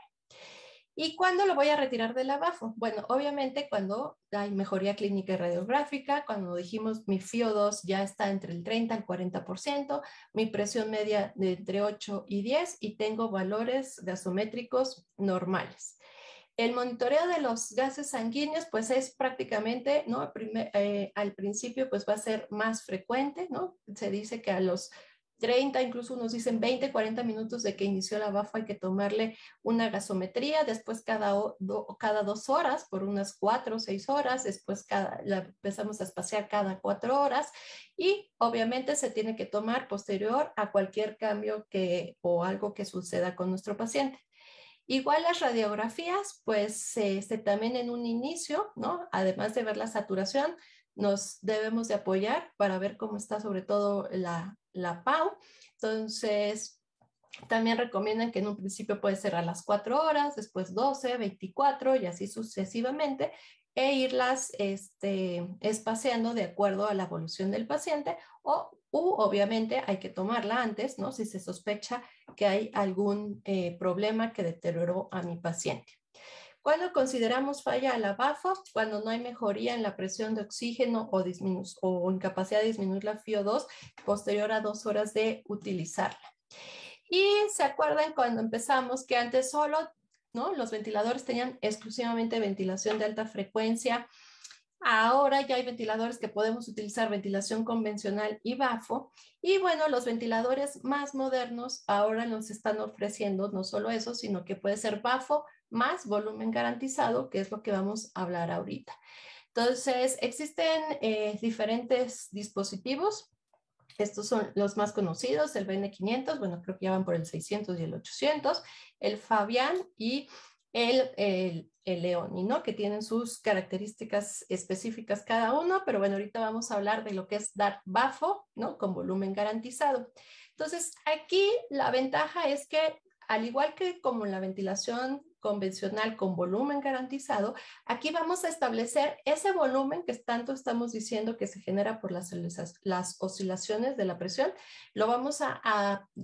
¿Y cuándo lo voy a retirar del abajo? Bueno, obviamente cuando hay mejoría clínica y radiográfica, cuando dijimos mi FIO2 ya está entre el 30 al 40%, mi presión media de entre 8 y 10 y tengo valores gasométricos normales. El monitoreo de los gases sanguíneos, pues es prácticamente, ¿no? Eh, al principio, pues va a ser más frecuente, ¿no? Se dice que a los 30, incluso unos dicen 20, 40 minutos de que inició la BAFA hay que tomarle una gasometría, después cada, dos horas, por unas cuatro o seis horas, después la empezamos a espaciar cada cuatro horas y obviamente se tiene que tomar posterior a cualquier cambio que o algo que suceda con nuestro paciente. Igual las radiografías, pues este, también en un inicio, ¿no? Además de ver la saturación, nos debemos de apoyar para ver cómo está sobre todo la, la PAU. Entonces, también recomiendan que en un principio puede ser a las 4 horas, después 12, 24 y así sucesivamente, e irlas este, espaciando de acuerdo a la evolución del paciente o obviamente hay que tomarla antes, ¿no? Si se sospecha que hay algún eh, problema que deterioró a mi paciente. ¿Cuándo consideramos falla a la BAFO? Cuando no hay mejoría en la presión de oxígeno o, o incapacidad de disminuir la FIO2 posterior a dos horas de utilizarla. Y se acuerdan cuando empezamos que antes solo ¿no? los ventiladores tenían exclusivamente ventilación de alta frecuencia. Ahora ya hay ventiladores que podemos utilizar ventilación convencional y bafo. Y bueno, los ventiladores más modernos ahora nos están ofreciendo no solo eso, sino que puede ser bafo más volumen garantizado, que es lo que vamos a hablar ahorita. Entonces, existen eh, diferentes dispositivos. Estos son los más conocidos, el BN500, bueno, creo que ya van por el 600 y el 800, el Fabian y el, el, el Leoni, ¿no? Que tienen sus características específicas cada uno, pero bueno, ahorita vamos a hablar de lo que es dar bajo ¿no? Con volumen garantizado. Entonces, aquí la ventaja es que, al igual que como la ventilación convencional con volumen garantizado, aquí vamos a establecer ese volumen que tanto estamos diciendo que se genera por las, las oscilaciones de la presión, lo vamos a,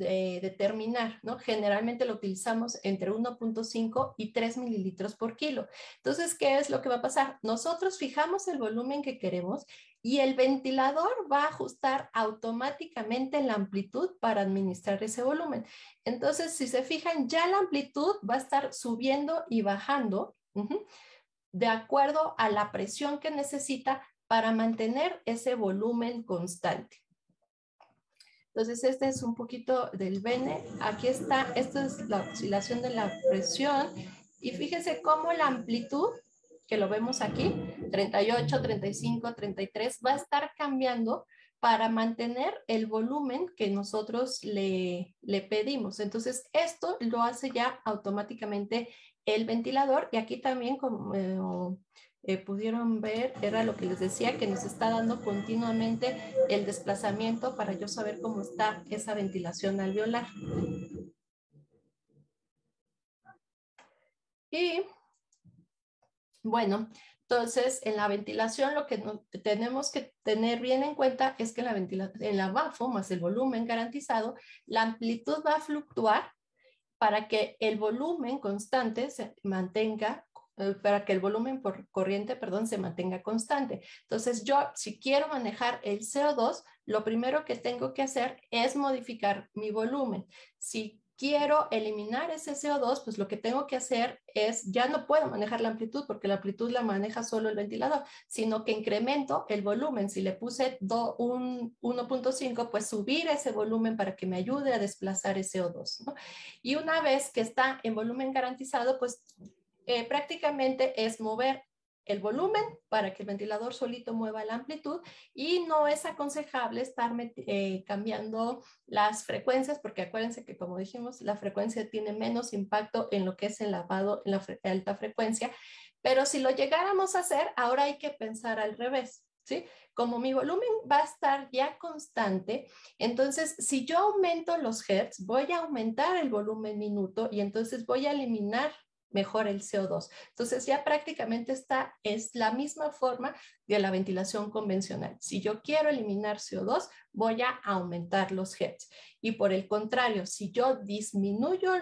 eh, determinar, ¿no? Generalmente lo utilizamos entre 1.5 y 3 mililitros por kilo. Entonces, ¿qué es lo que va a pasar? Nosotros fijamos el volumen que queremos y el ventilador va a ajustar automáticamente la amplitud para administrar ese volumen. Entonces, si se fijan, ya la amplitud va a estar subiendo y bajando de acuerdo a la presión que necesita para mantener ese volumen constante. Entonces, este es un poquito del Bene. Aquí está, esta es la oscilación de la presión. Y fíjense cómo la amplitud, que lo vemos aquí, 38, 35, 33, va a estar cambiando para mantener el volumen que nosotros le, pedimos. Entonces, esto lo hace ya automáticamente el ventilador y aquí también como... Eh, eh, pudieron ver, era lo que les decía, que nos está dando continuamente el desplazamiento para yo saber cómo está esa ventilación alveolar. Y bueno, entonces, en la ventilación lo que tenemos que tener bien en cuenta es que en la, ventilación, en la BAFO más el volumen garantizado, la amplitud va a fluctuar para que el volumen constante se mantenga eh, para que el volumen por corriente, perdón, se mantenga constante. Entonces, yo si quiero manejar el CO2, lo primero que tengo que hacer es modificar mi volumen. Si quiero eliminar ese CO2, pues lo que tengo que hacer es, ya no puedo manejar la amplitud porque la amplitud la maneja solo el ventilador, sino que incremento el volumen. Si le puse un 1.5, pues subir ese volumen para que me ayude a desplazar ese CO2. Y una vez que está en volumen garantizado, pues eh, prácticamente es mover el volumen para que el ventilador solito mueva la amplitud y no es aconsejable estar eh, cambiando las frecuencias porque acuérdense que como dijimos la frecuencia tiene menos impacto en lo que es el lavado en la alta frecuencia pero si lo llegáramos a hacer ahora hay que pensar al revés ¿Sí? Como mi volumen va a estar ya constante, entonces si yo aumento los hertz, voy a aumentar el volumen minuto y entonces voy a eliminar mejor el CO2. Entonces ya prácticamente está es la misma forma de la ventilación convencional. Si yo quiero eliminar CO2, voy a aumentar los Hz. Y por el contrario, si yo disminuyo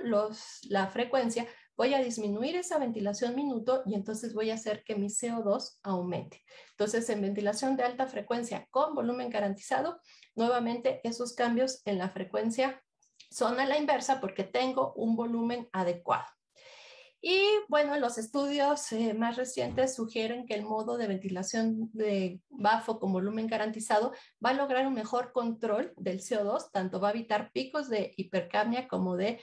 la frecuencia, voy a disminuir esa ventilación minuto y entonces voy a hacer que mi CO2 aumente. Entonces, en ventilación de alta frecuencia con volumen garantizado, nuevamente esos cambios en la frecuencia son a la inversa porque tengo un volumen adecuado. Y bueno, los estudios eh, más recientes sugieren que el modo de ventilación de bafo con volumen garantizado va a lograr un mejor control del CO2, tanto va a evitar picos de hipercamia como de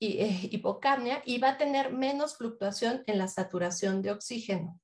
eh, hipocarnia y va a tener menos fluctuación en la saturación de oxígeno.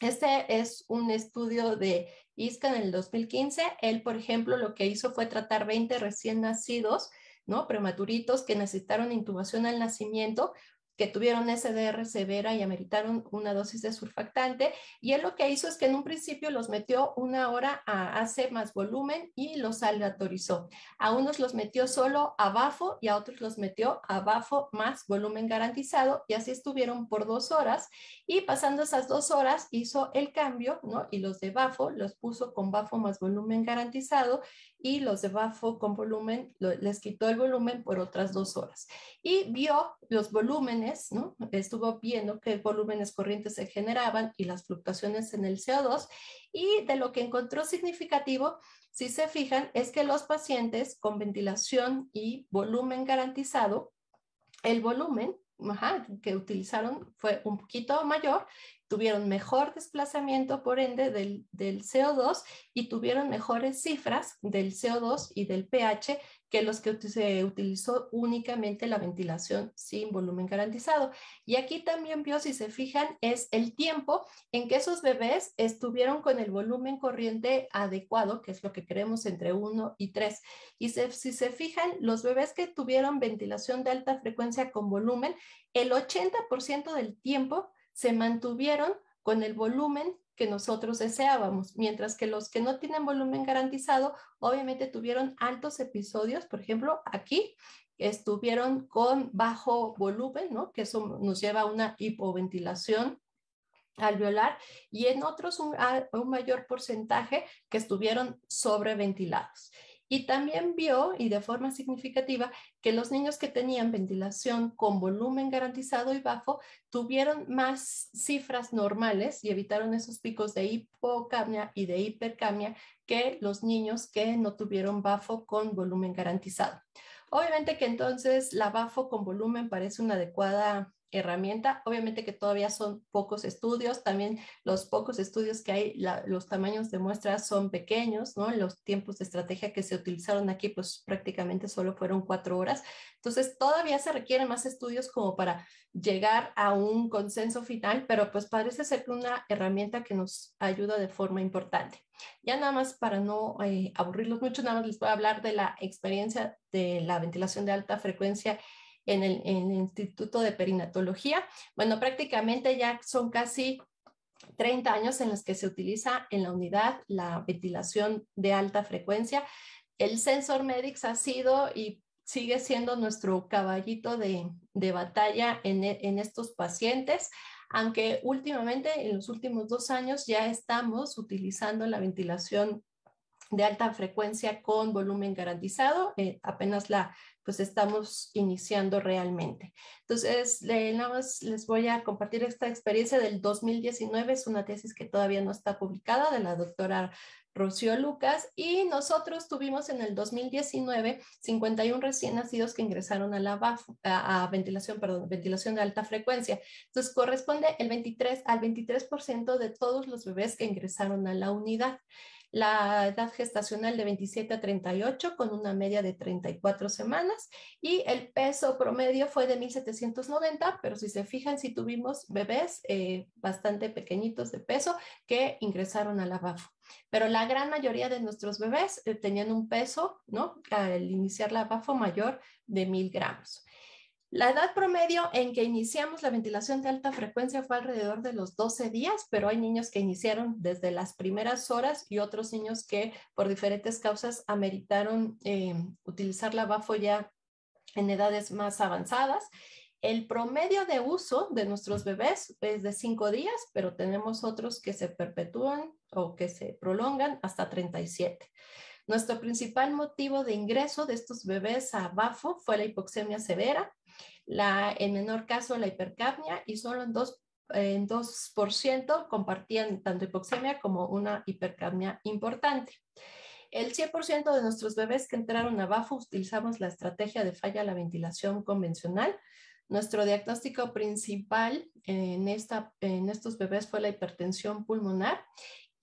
Este es un estudio de ISCA en el 2015. Él, por ejemplo, lo que hizo fue tratar 20 recién nacidos, ¿no? Prematuritos que necesitaron intubación al nacimiento que tuvieron SDR severa y ameritaron una dosis de surfactante. Y él lo que hizo es que en un principio los metió una hora a hacer más volumen y los aleatorizó. A unos los metió solo a BAFO y a otros los metió a BAFO más volumen garantizado y así estuvieron por dos horas. Y pasando esas dos horas hizo el cambio, ¿no? Y los de BAFO los puso con BAFO más volumen garantizado y los de Bafo con volumen les quitó el volumen por otras dos horas. Y vio los volúmenes, ¿no? estuvo viendo qué volúmenes corrientes se generaban y las fluctuaciones en el CO2 y de lo que encontró significativo, si se fijan, es que los pacientes con ventilación y volumen garantizado, el volumen que utilizaron fue un poquito mayor tuvieron mejor desplazamiento, por ende, del, CO2 y tuvieron mejores cifras del CO2 y del pH que los que se utilizó únicamente la ventilación sin volumen garantizado. Y aquí también vio, si se fijan, es el tiempo en que esos bebés estuvieron con el volumen corriente adecuado, que es lo que queremos entre 1 y 3. Y si se fijan, los bebés que tuvieron ventilación de alta frecuencia con volumen, el 80% del tiempo se mantuvieron con el volumen que nosotros deseábamos, mientras que los que no tienen volumen garantizado, obviamente tuvieron altos episodios, por ejemplo, aquí estuvieron con bajo volumen, que eso nos lleva a una hipoventilación alveolar, y en otros un, un mayor porcentaje que estuvieron sobreventilados. Y también vio, y de forma significativa, que los niños que tenían ventilación con volumen garantizado y bajo tuvieron más cifras normales y evitaron esos picos de hipocamia y de hipercamia que los niños que no tuvieron BAFO con volumen garantizado. Obviamente que entonces la BAFO con volumen parece una adecuada herramienta. Obviamente que todavía son pocos estudios, también los pocos estudios que hay, los tamaños de muestras son pequeños, ¿no? Los tiempos de estrategia que se utilizaron aquí, pues prácticamente solo fueron cuatro horas. Entonces, todavía se requieren más estudios como para llegar a un consenso final, pero pues parece ser una herramienta que nos ayuda de forma importante. Ya nada más para no eh, aburrirlos mucho, nada más les voy a hablar de la experiencia de la ventilación de alta frecuencia en el, Instituto de Perinatología. Bueno, prácticamente ya son casi 30 años en los que se utiliza en la unidad la ventilación de alta frecuencia. El sensor MEDIX ha sido y sigue siendo nuestro caballito de, batalla e, en, estos pacientes, aunque últimamente, en los últimos dos años, ya estamos utilizando la ventilación de alta frecuencia con volumen garantizado. Eh, apenas la pues estamos iniciando realmente. Entonces, nada más les voy a compartir esta experiencia del 2019, es una tesis que todavía no está publicada de la doctora Rocío Lucas y nosotros tuvimos en el 2019 51 recién nacidos que ingresaron a la a, ventilación, perdón, ventilación de alta frecuencia. Entonces corresponde el 23 al 23% de todos los bebés que ingresaron a la unidad la edad gestacional de 27 a 38 con una media de 34 semanas y el peso promedio fue de 1790, pero si se fijan, si sí tuvimos bebés eh, bastante pequeñitos de peso que ingresaron al la Pero la gran mayoría de nuestros bebés eh, tenían un peso, ¿no? Al iniciar la abajo mayor de 1000 gramos. La edad promedio en que iniciamos la ventilación de alta frecuencia fue alrededor de los 12 días, pero hay niños que iniciaron desde las primeras horas y otros niños que por diferentes causas ameritaron em, utilizar la BAFO ya en edades más avanzadas. El promedio de uso de nuestros bebés es de 5 días, pero tenemos otros que se perpetúan o que se prolongan hasta 37. Nuestro principal motivo de ingreso de estos bebés a BAFO fue la hipoxemia severa, la, en menor caso la hipercapnia y solo en 2%, en 2 compartían tanto hipoxemia como una hipercapnia importante. El 100% de nuestros bebés que entraron a BAFO utilizamos la estrategia de falla a la ventilación convencional. Nuestro diagnóstico principal en, esta, en estos bebés fue la hipertensión pulmonar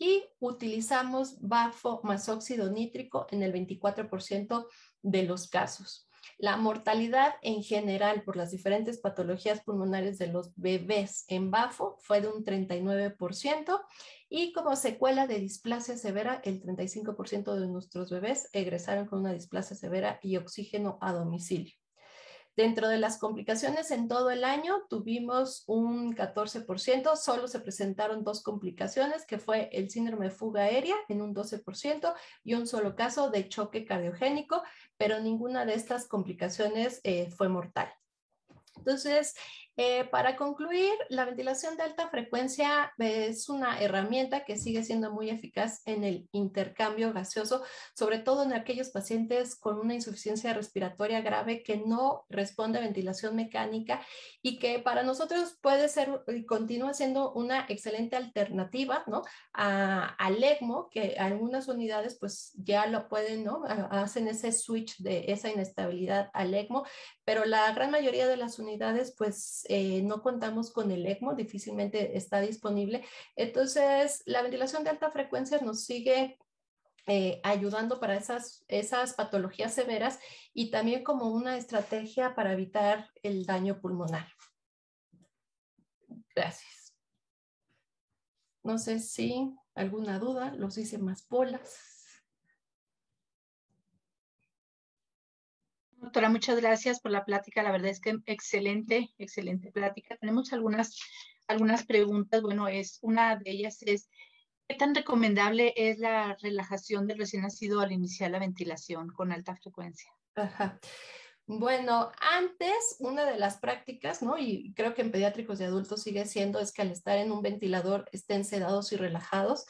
y utilizamos bafo más óxido nítrico en el 24% de los casos. La mortalidad en general por las diferentes patologías pulmonares de los bebés en BAFO fue de un 39% y como secuela de displasia severa, el 35% de nuestros bebés egresaron con una displasia severa y oxígeno a domicilio. Dentro de las complicaciones en todo el año tuvimos un 14%, solo se presentaron dos complicaciones, que fue el síndrome de fuga aérea en un 12% y un solo caso de choque cardiogénico, pero ninguna de estas complicaciones eh, fue mortal. Entonces, eh, para concluir, la ventilación de alta frecuencia es una herramienta que sigue siendo muy eficaz en el intercambio gaseoso, sobre todo en aquellos pacientes con una insuficiencia respiratoria grave que no responde a ventilación mecánica y que para nosotros puede ser y continúa siendo una excelente alternativa ¿no? al ECMO, que algunas unidades pues ya lo pueden, ¿no? hacen ese switch de esa inestabilidad al ECMO, pero la gran mayoría de las unidades pues eh, no contamos con el ECMO, difícilmente está disponible. Entonces, la ventilación de alta frecuencia nos sigue eh, ayudando para esas, esas patologías severas y también como una estrategia para evitar el daño pulmonar. Gracias. No sé si alguna duda, los hice más polas. Doctora, muchas gracias por la plática. La verdad es que excelente, excelente plática. Tenemos algunas, algunas preguntas. Bueno, es una de ellas es, ¿qué tan recomendable es la relajación del recién nacido al iniciar la ventilación con alta frecuencia? Bueno, antes una de las prácticas, ¿no? Y creo que en pediátricos y adultos sigue siendo es que al estar en un ventilador estén sedados y relajados.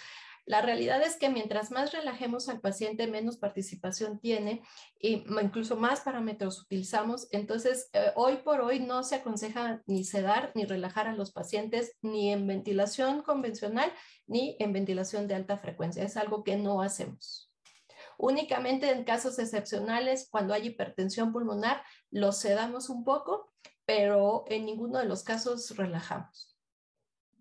La realidad es que mientras más relajemos al paciente, menos participación tiene e incluso más parámetros utilizamos. Entonces, eh, hoy por hoy no se aconseja ni sedar ni relajar a los pacientes ni en ventilación convencional ni en ventilación de alta frecuencia. Es algo que no hacemos. Únicamente en casos excepcionales, cuando hay hipertensión pulmonar, lo sedamos un poco, pero en ninguno de los casos relajamos.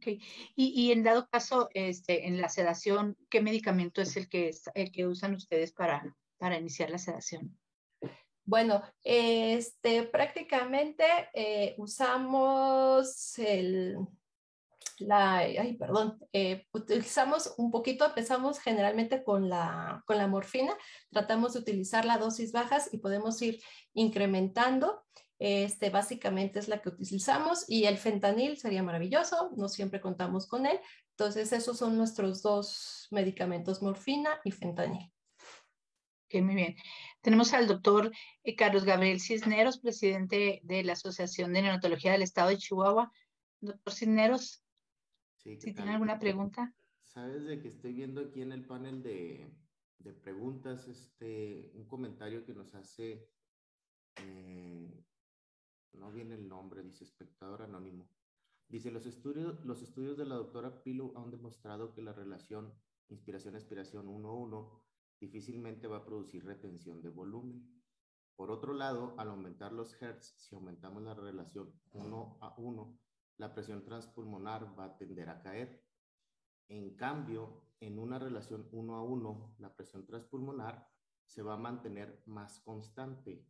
Okay. Y, en dado caso, este, en la sedación, ¿qué medicamento es el que, usan ustedes para, iniciar la sedación? Bueno, este, prácticamente eh, usamos el, la, ay, perdón, eh, utilizamos un poquito, empezamos generalmente con la, con la morfina, tratamos de utilizar la dosis bajas y podemos ir incrementando. Este, básicamente es la que utilizamos y el fentanil sería maravilloso, no siempre contamos con él. Entonces, esos son nuestros dos medicamentos, morfina y fentanil. Ok, muy bien. Tenemos al doctor eh, Carlos Gabriel Cisneros, presidente de la Asociación de Neonatología del Estado de Chihuahua. Doctor Cisneros, si tiene alguna pregunta. Sabes de que estoy viendo aquí en el panel de, preguntas este, un comentario que nos hace eh, no viene el nombre, dice espectador anónimo. Dice, los estudios, los estudios de la doctora Pilu han demostrado que la relación inspiración-expiración 1-1 difícilmente va a producir retención de volumen. Por otro lado, al aumentar los hertz, si aumentamos la relación 1 a 1, la presión transpulmonar va a tender a caer. En cambio, en una relación 1 a 1, la presión transpulmonar se va a mantener más constante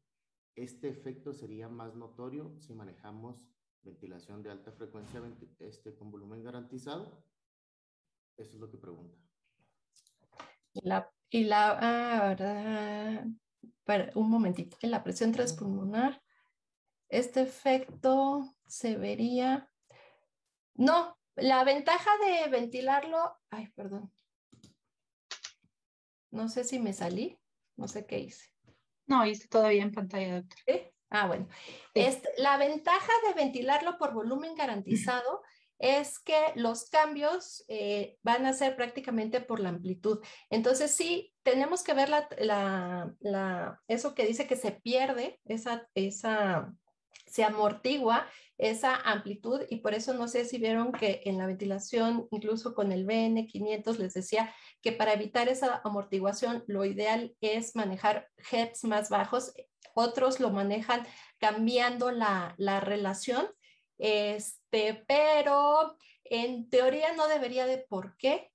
este efecto sería más notorio si manejamos ventilación de alta frecuencia este, con volumen garantizado. Eso es lo que pregunta. y la, ah, ¿verdad? un momentito, en la presión transpulmonar, este efecto se vería, no, la ventaja de ventilarlo, ay, perdón, no sé si me salí, no sé qué hice. No, hice todavía en pantalla, doctor. ¿Eh? Ah, bueno. Este, la ventaja de ventilarlo por volumen garantizado [clears throat] es que los cambios eh, van a ser prácticamente por la amplitud. Entonces, sí, tenemos que ver la, eso que dice que se pierde, esa, esa, se amortigua esa amplitud y por eso no sé si vieron que en la ventilación, incluso con el BN500, les decía que para evitar esa amortiguación lo ideal es manejar HEPs más bajos. Otros lo manejan cambiando la, la relación, este, pero en teoría no debería de por qué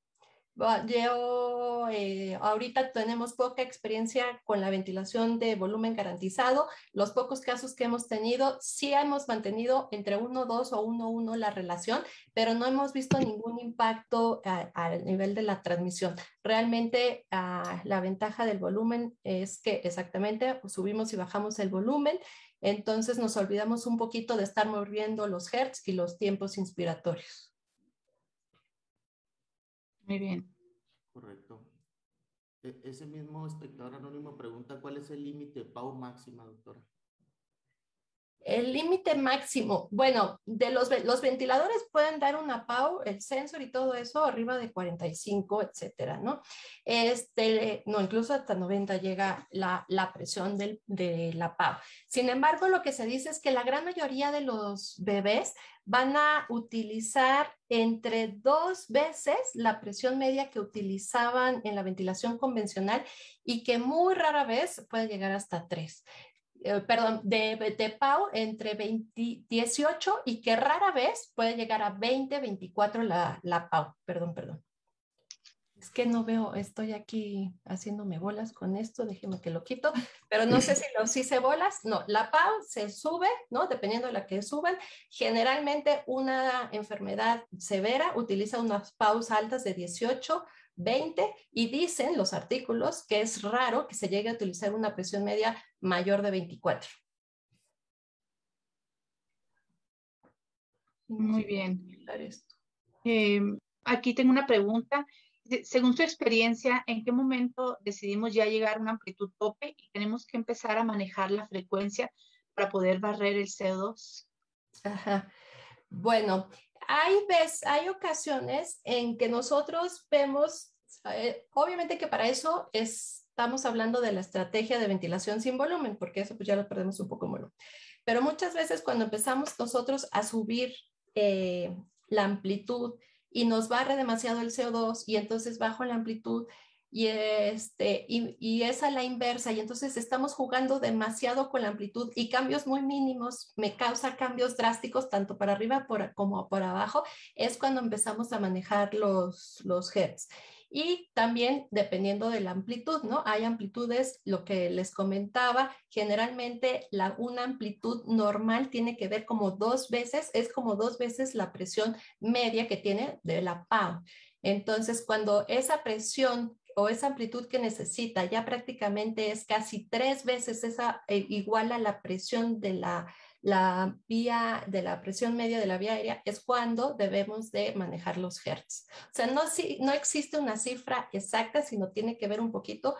yo eh, ahorita tenemos poca experiencia con la ventilación de volumen garantizado. Los pocos casos que hemos tenido, sí hemos mantenido entre 1-2 o 1-1 la relación, pero no hemos visto ningún impacto al nivel de la transmisión. Realmente ah, la ventaja del volumen es que exactamente subimos y bajamos el volumen, entonces nos olvidamos un poquito de estar moviendo los hertz y los tiempos inspiratorios. Muy bien. Correcto. E, ese mismo espectador anónimo pregunta, ¿cuál es el límite PAU máxima, doctora? El límite máximo, bueno, de los, los ventiladores pueden dar una PAU, el sensor y todo eso, arriba de 45, etcétera, ¿no? Este, no, incluso hasta 90 llega la, presión del, de la PAU. Sin embargo, lo que se dice es que la gran mayoría de los bebés van a utilizar entre dos veces la presión media que utilizaban en la ventilación convencional y que muy rara vez puede llegar hasta tres. Eh, perdón, de, de, Pau entre 20, 18 y que rara vez puede llegar a 20, 24 la, la Pau. Perdón, perdón. Es que no veo, estoy aquí haciéndome bolas con esto, déjeme que lo quito, pero no sé [laughs] si lo hice bolas. No, la PAU se sube, ¿no? Dependiendo de la que suban. Generalmente una enfermedad severa utiliza unas PAUs altas de 18 20 y dicen los artículos que es raro que se llegue a utilizar una presión media mayor de 24. Muy bien. Em, aquí tengo una pregunta. Según su experiencia, ¿en qué momento decidimos ya llegar a una amplitud tope y tenemos que empezar a manejar la frecuencia para poder barrer el CO2? Ajá. Bueno, hay, veces, hay ocasiones en que nosotros vemos, eh, obviamente que para eso estamos hablando de la estrategia de ventilación sin volumen, porque eso pues ya lo perdemos un poco volumen. Pero muchas veces cuando empezamos nosotros a subir eh, la amplitud y nos barre demasiado el CO2 y entonces bajo la amplitud y, este, y, y es a la inversa. Y entonces estamos jugando demasiado con la amplitud y cambios muy mínimos me causa cambios drásticos tanto para arriba como para abajo. Es cuando empezamos a manejar los, los hertz. Y también dependiendo de la amplitud, ¿no? Hay amplitudes, lo que les comentaba, generalmente la, una amplitud normal tiene que ver como dos veces, es como dos veces la presión media que tiene de la pa Entonces, cuando esa presión o esa amplitud que necesita ya prácticamente es casi tres veces esa eh, igual a la presión de la, la vía, de la presión media de la vía aérea, es cuando debemos de manejar los hertz. O sea, no, si, no existe una cifra exacta, sino tiene que ver un poquito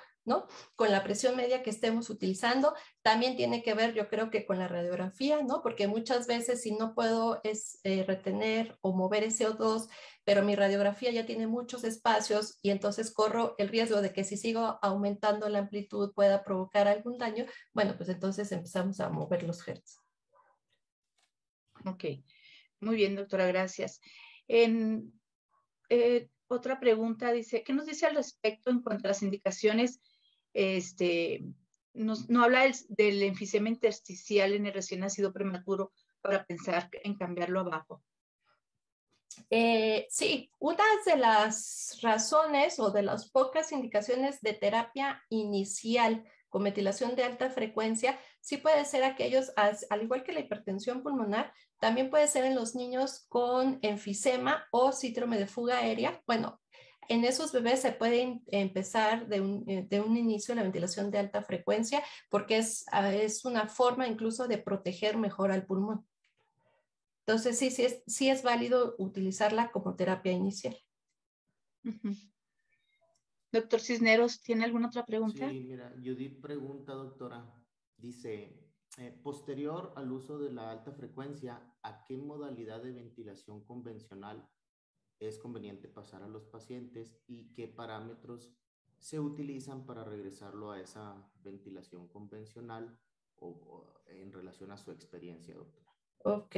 con la presión media que estemos utilizando. También tiene que ver, yo creo que con la radiografía, ¿no? Porque muchas veces si no puedo es, eh, retener o mover ese O2, pero mi radiografía ya tiene muchos espacios y entonces corro el riesgo de que si sigo aumentando la amplitud pueda provocar algún daño. Bueno, pues entonces empezamos a mover los hertz. Ok. Muy bien, doctora, gracias. Eh, otra pregunta dice, ¿qué nos dice al respecto en cuanto a las indicaciones este, no habla del, enfisema intersticial en el recién nacido prematuro para pensar en cambiarlo abajo. Eh, sí, una de las razones o de las pocas indicaciones de terapia inicial con metilación de alta frecuencia, sí puede ser aquellos, al igual que la hipertensión pulmonar, también puede ser en los niños con enfisema o síndrome de fuga aérea. Bueno, en esos bebés se puede empezar de un, eh, de un inicio la ventilación de alta frecuencia porque ah, es, una forma incluso de proteger mejor al pulmón. Entonces, sí, sí es, sí es válido utilizarla como terapia inicial. Doctor Cisneros, ¿tiene alguna otra pregunta? Sí, mira, Judith pregunta, doctora. Dice, eh, posterior al uso de la alta frecuencia, ¿a qué modalidad de ventilación convencional es conveniente pasar a los pacientes y qué parámetros se utilizan para regresarlo a esa ventilación convencional o, en relación a su experiencia, doctora. Ok.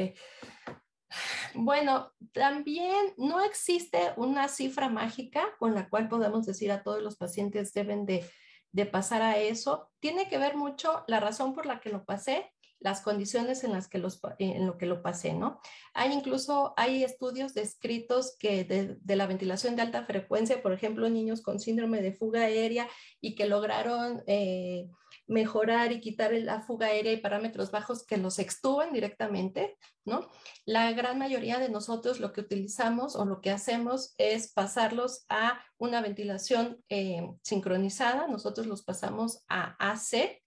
Bueno, también no existe una cifra mágica con la cual podamos decir a todos los pacientes deben de, de pasar a eso. Tiene que ver mucho la razón por la que lo pasé las condiciones en las que, los, en lo que lo pasé, ¿no? Hay incluso, hay estudios descritos que de, la ventilación de alta frecuencia, por ejemplo, niños con síndrome de fuga aérea y que lograron eh, mejorar y quitar la fuga aérea y parámetros bajos que los extuban directamente, ¿no? La gran mayoría de nosotros lo que utilizamos o lo que hacemos es pasarlos a una ventilación eh, sincronizada, nosotros los pasamos a AC,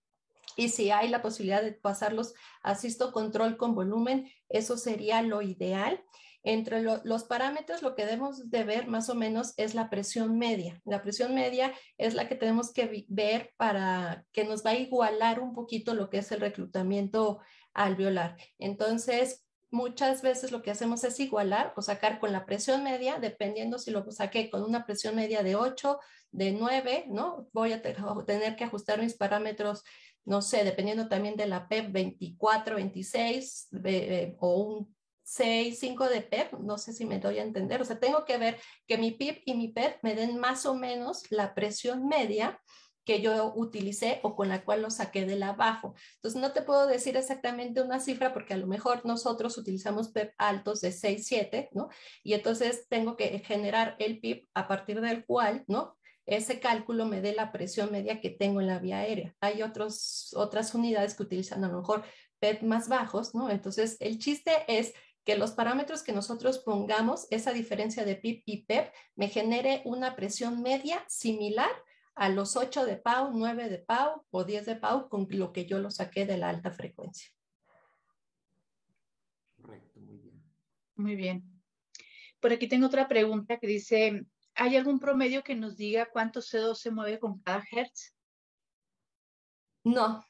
y si hay la posibilidad de pasarlos a Sisto Control con volumen, eso sería lo ideal. Entre los parámetros, lo que debemos de ver más o menos es la presión media. La presión media es la que tenemos que ver para que nos va a igualar un poquito lo que es el reclutamiento alveolar. Entonces, muchas veces lo que hacemos es igualar o sacar con la presión media, dependiendo si lo saqué con una presión media de 8, de 9, ¿no? Voy a tener que ajustar mis parámetros no sé, dependiendo también de la PEP, 24, 26 o un 6, 5 de PEP, no sé si me doy a entender, o sea, tengo que ver que mi PIB y mi PEP me den más o menos la presión media que yo utilicé o con la cual lo saqué del abajo. Entonces, no te puedo decir exactamente una cifra porque a lo mejor nosotros utilizamos PEP altos de 6, 7, ¿no? Y entonces tengo que generar el PIB a partir del cual, ¿no? ese cálculo me dé la presión media que tengo en la vía aérea. Hay otros, otras unidades que utilizan a lo mejor PEP e más bajos, ¿no? Entonces, el chiste es que los parámetros que nosotros pongamos, esa diferencia de PIP y PEP, e me genere una presión media similar a los 8 de PAU, 9 de PAU o 10 de PAU con lo que yo lo saqué de la alta frecuencia. Correcto, muy bien. Muy bien. Por aquí tengo otra pregunta que dice, ¿Hay algún promedio que nos diga cuánto CO2 se mueve con cada hertz? No.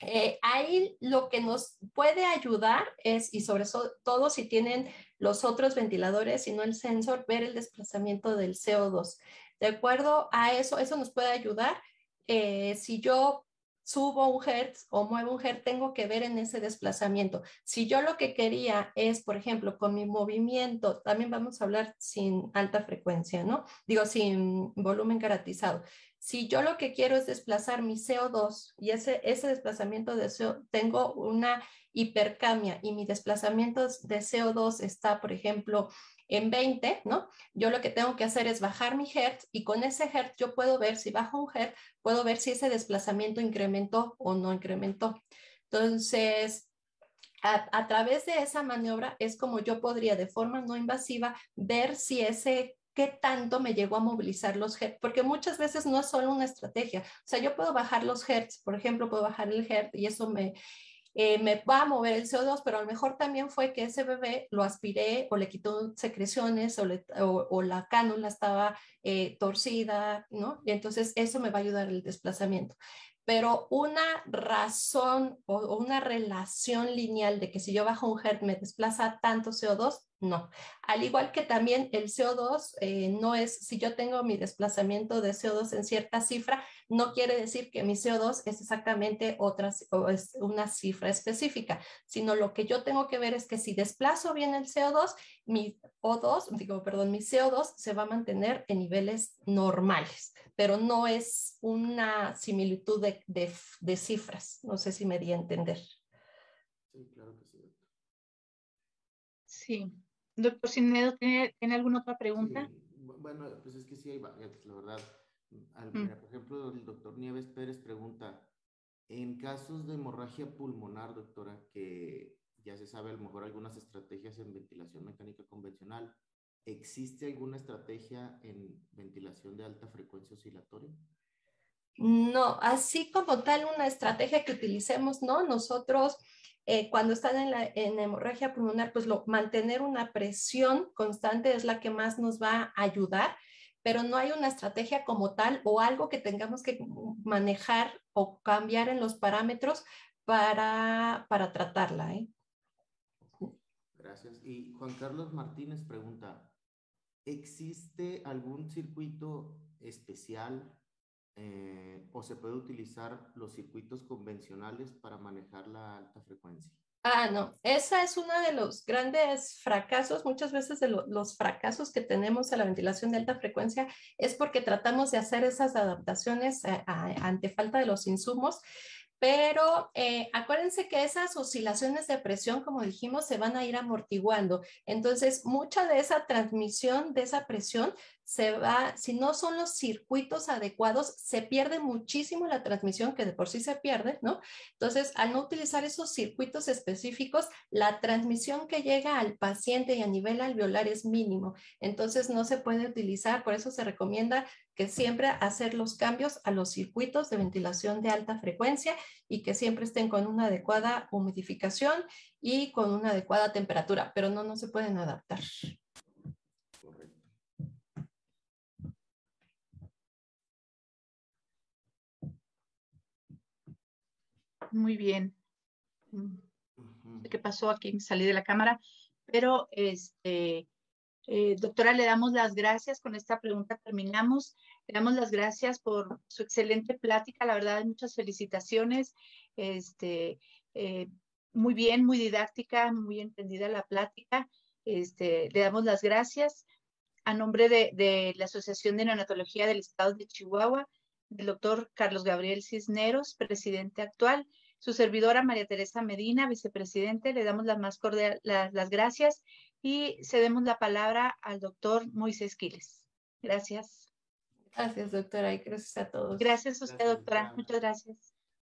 Eh, ahí lo que nos puede ayudar es, y sobre todo si tienen los otros ventiladores y no el sensor, ver el desplazamiento del CO2. De acuerdo a eso, eso nos puede ayudar. Eh, si yo subo un hertz o muevo un hertz, tengo que ver en ese desplazamiento. Si yo lo que quería es, por ejemplo, con mi movimiento, también vamos a hablar sin alta frecuencia, ¿no? Digo, sin volumen garantizado. Si yo lo que quiero es desplazar mi CO2 y ese, ese desplazamiento de CO, tengo una hipercamia y mi desplazamiento de CO2 está, por ejemplo, en 20, ¿no? Yo lo que tengo que hacer es bajar mi hertz y con ese hertz yo puedo ver si bajo un hertz, puedo ver si ese desplazamiento incrementó o no incrementó. Entonces, a, través de esa maniobra es como yo podría de forma no invasiva ver si ese qué tanto me llegó a movilizar los hertz, porque muchas veces no es solo una estrategia, o sea, yo puedo bajar los hertz, por ejemplo, puedo bajar el hertz y eso me, eh, me va a mover el CO2, pero a lo mejor también fue que ese bebé lo aspiré o le quitó secreciones o, la cánula estaba eh, torcida, ¿no? Y entonces eso me va a ayudar el desplazamiento. Pero una razón o, una relación lineal de que si yo bajo un hertz me desplaza tanto CO2, no. Al igual que también el CO2 eh, no es, si yo tengo mi desplazamiento de CO2 en cierta cifra, no quiere decir que mi CO2 es exactamente otra, o es una cifra específica, sino lo que yo tengo que ver es que si desplazo bien el CO2, mi O2, perdón, mi CO2 se va a mantener en niveles normales, pero no es una similitud de, cifras. No sé si me di a entender. Sí, claro que sí. Sí. Doctor Sinedo, ¿tiene, alguna otra pregunta? bueno, pues es que sí hay varias, la verdad. Mm. Por ejemplo, el doctor Nieves Pérez pregunta, en casos de hemorragia pulmonar, doctora, que ya se sabe a lo mejor algunas estrategias en ventilación mecánica convencional, ¿existe alguna estrategia en ventilación de alta frecuencia oscilatoria? No, así como tal, una estrategia que utilicemos, no, nosotros eh, cuando están en, la, hemorragia pulmonar, pues lo, mantener una presión constante es la que más nos va a ayudar, pero no hay una estrategia como tal o algo que tengamos que manejar o cambiar en los parámetros para, para tratarla. ¿eh? Gracias. Y Juan Carlos Martínez pregunta, ¿existe algún circuito especial eh, o se puede utilizar los circuitos convencionales para manejar la alta frecuencia? Ah, no, esa es una de los grandes fracasos, muchas veces de los fracasos que tenemos a la ventilación de alta frecuencia es porque tratamos de hacer esas adaptaciones eh, ante falta de los insumos, pero eh, acuérdense que esas oscilaciones de presión, como dijimos, se van a ir amortiguando. Entonces, mucha de esa transmisión de esa presión se va, si no son los circuitos adecuados, se pierde muchísimo la transmisión que de por sí se pierde, ¿no? Entonces, al no utilizar esos circuitos específicos, la transmisión que llega al paciente y a nivel alveolar es mínimo. Entonces, no se puede utilizar, por eso se recomienda que siempre hacer los cambios a los circuitos de ventilación de alta frecuencia y que siempre estén con una adecuada humidificación y con una adecuada temperatura, pero no, no se pueden adaptar. Muy bien. Mm. ¿Qué pasó aquí? Me salí de la cámara. Pero, este, eh, doctora, le damos las gracias. Con esta pregunta terminamos. Le damos las gracias por su excelente plática. La verdad, muchas felicitaciones. Este, eh, muy bien, muy didáctica, muy entendida la plática. Este, le damos las gracias a nombre de, de la Asociación de Neonatología del Estado de Chihuahua del doctor Carlos Gabriel Cisneros, presidente actual, su servidora María Teresa Medina, vicepresidente, le damos las más cordiales las gracias y cedemos la palabra al doctor Moisés Quiles. Gracias. Gracias, doctora, y gracias a todos. Gracias a usted, doctora. Muchas gracias.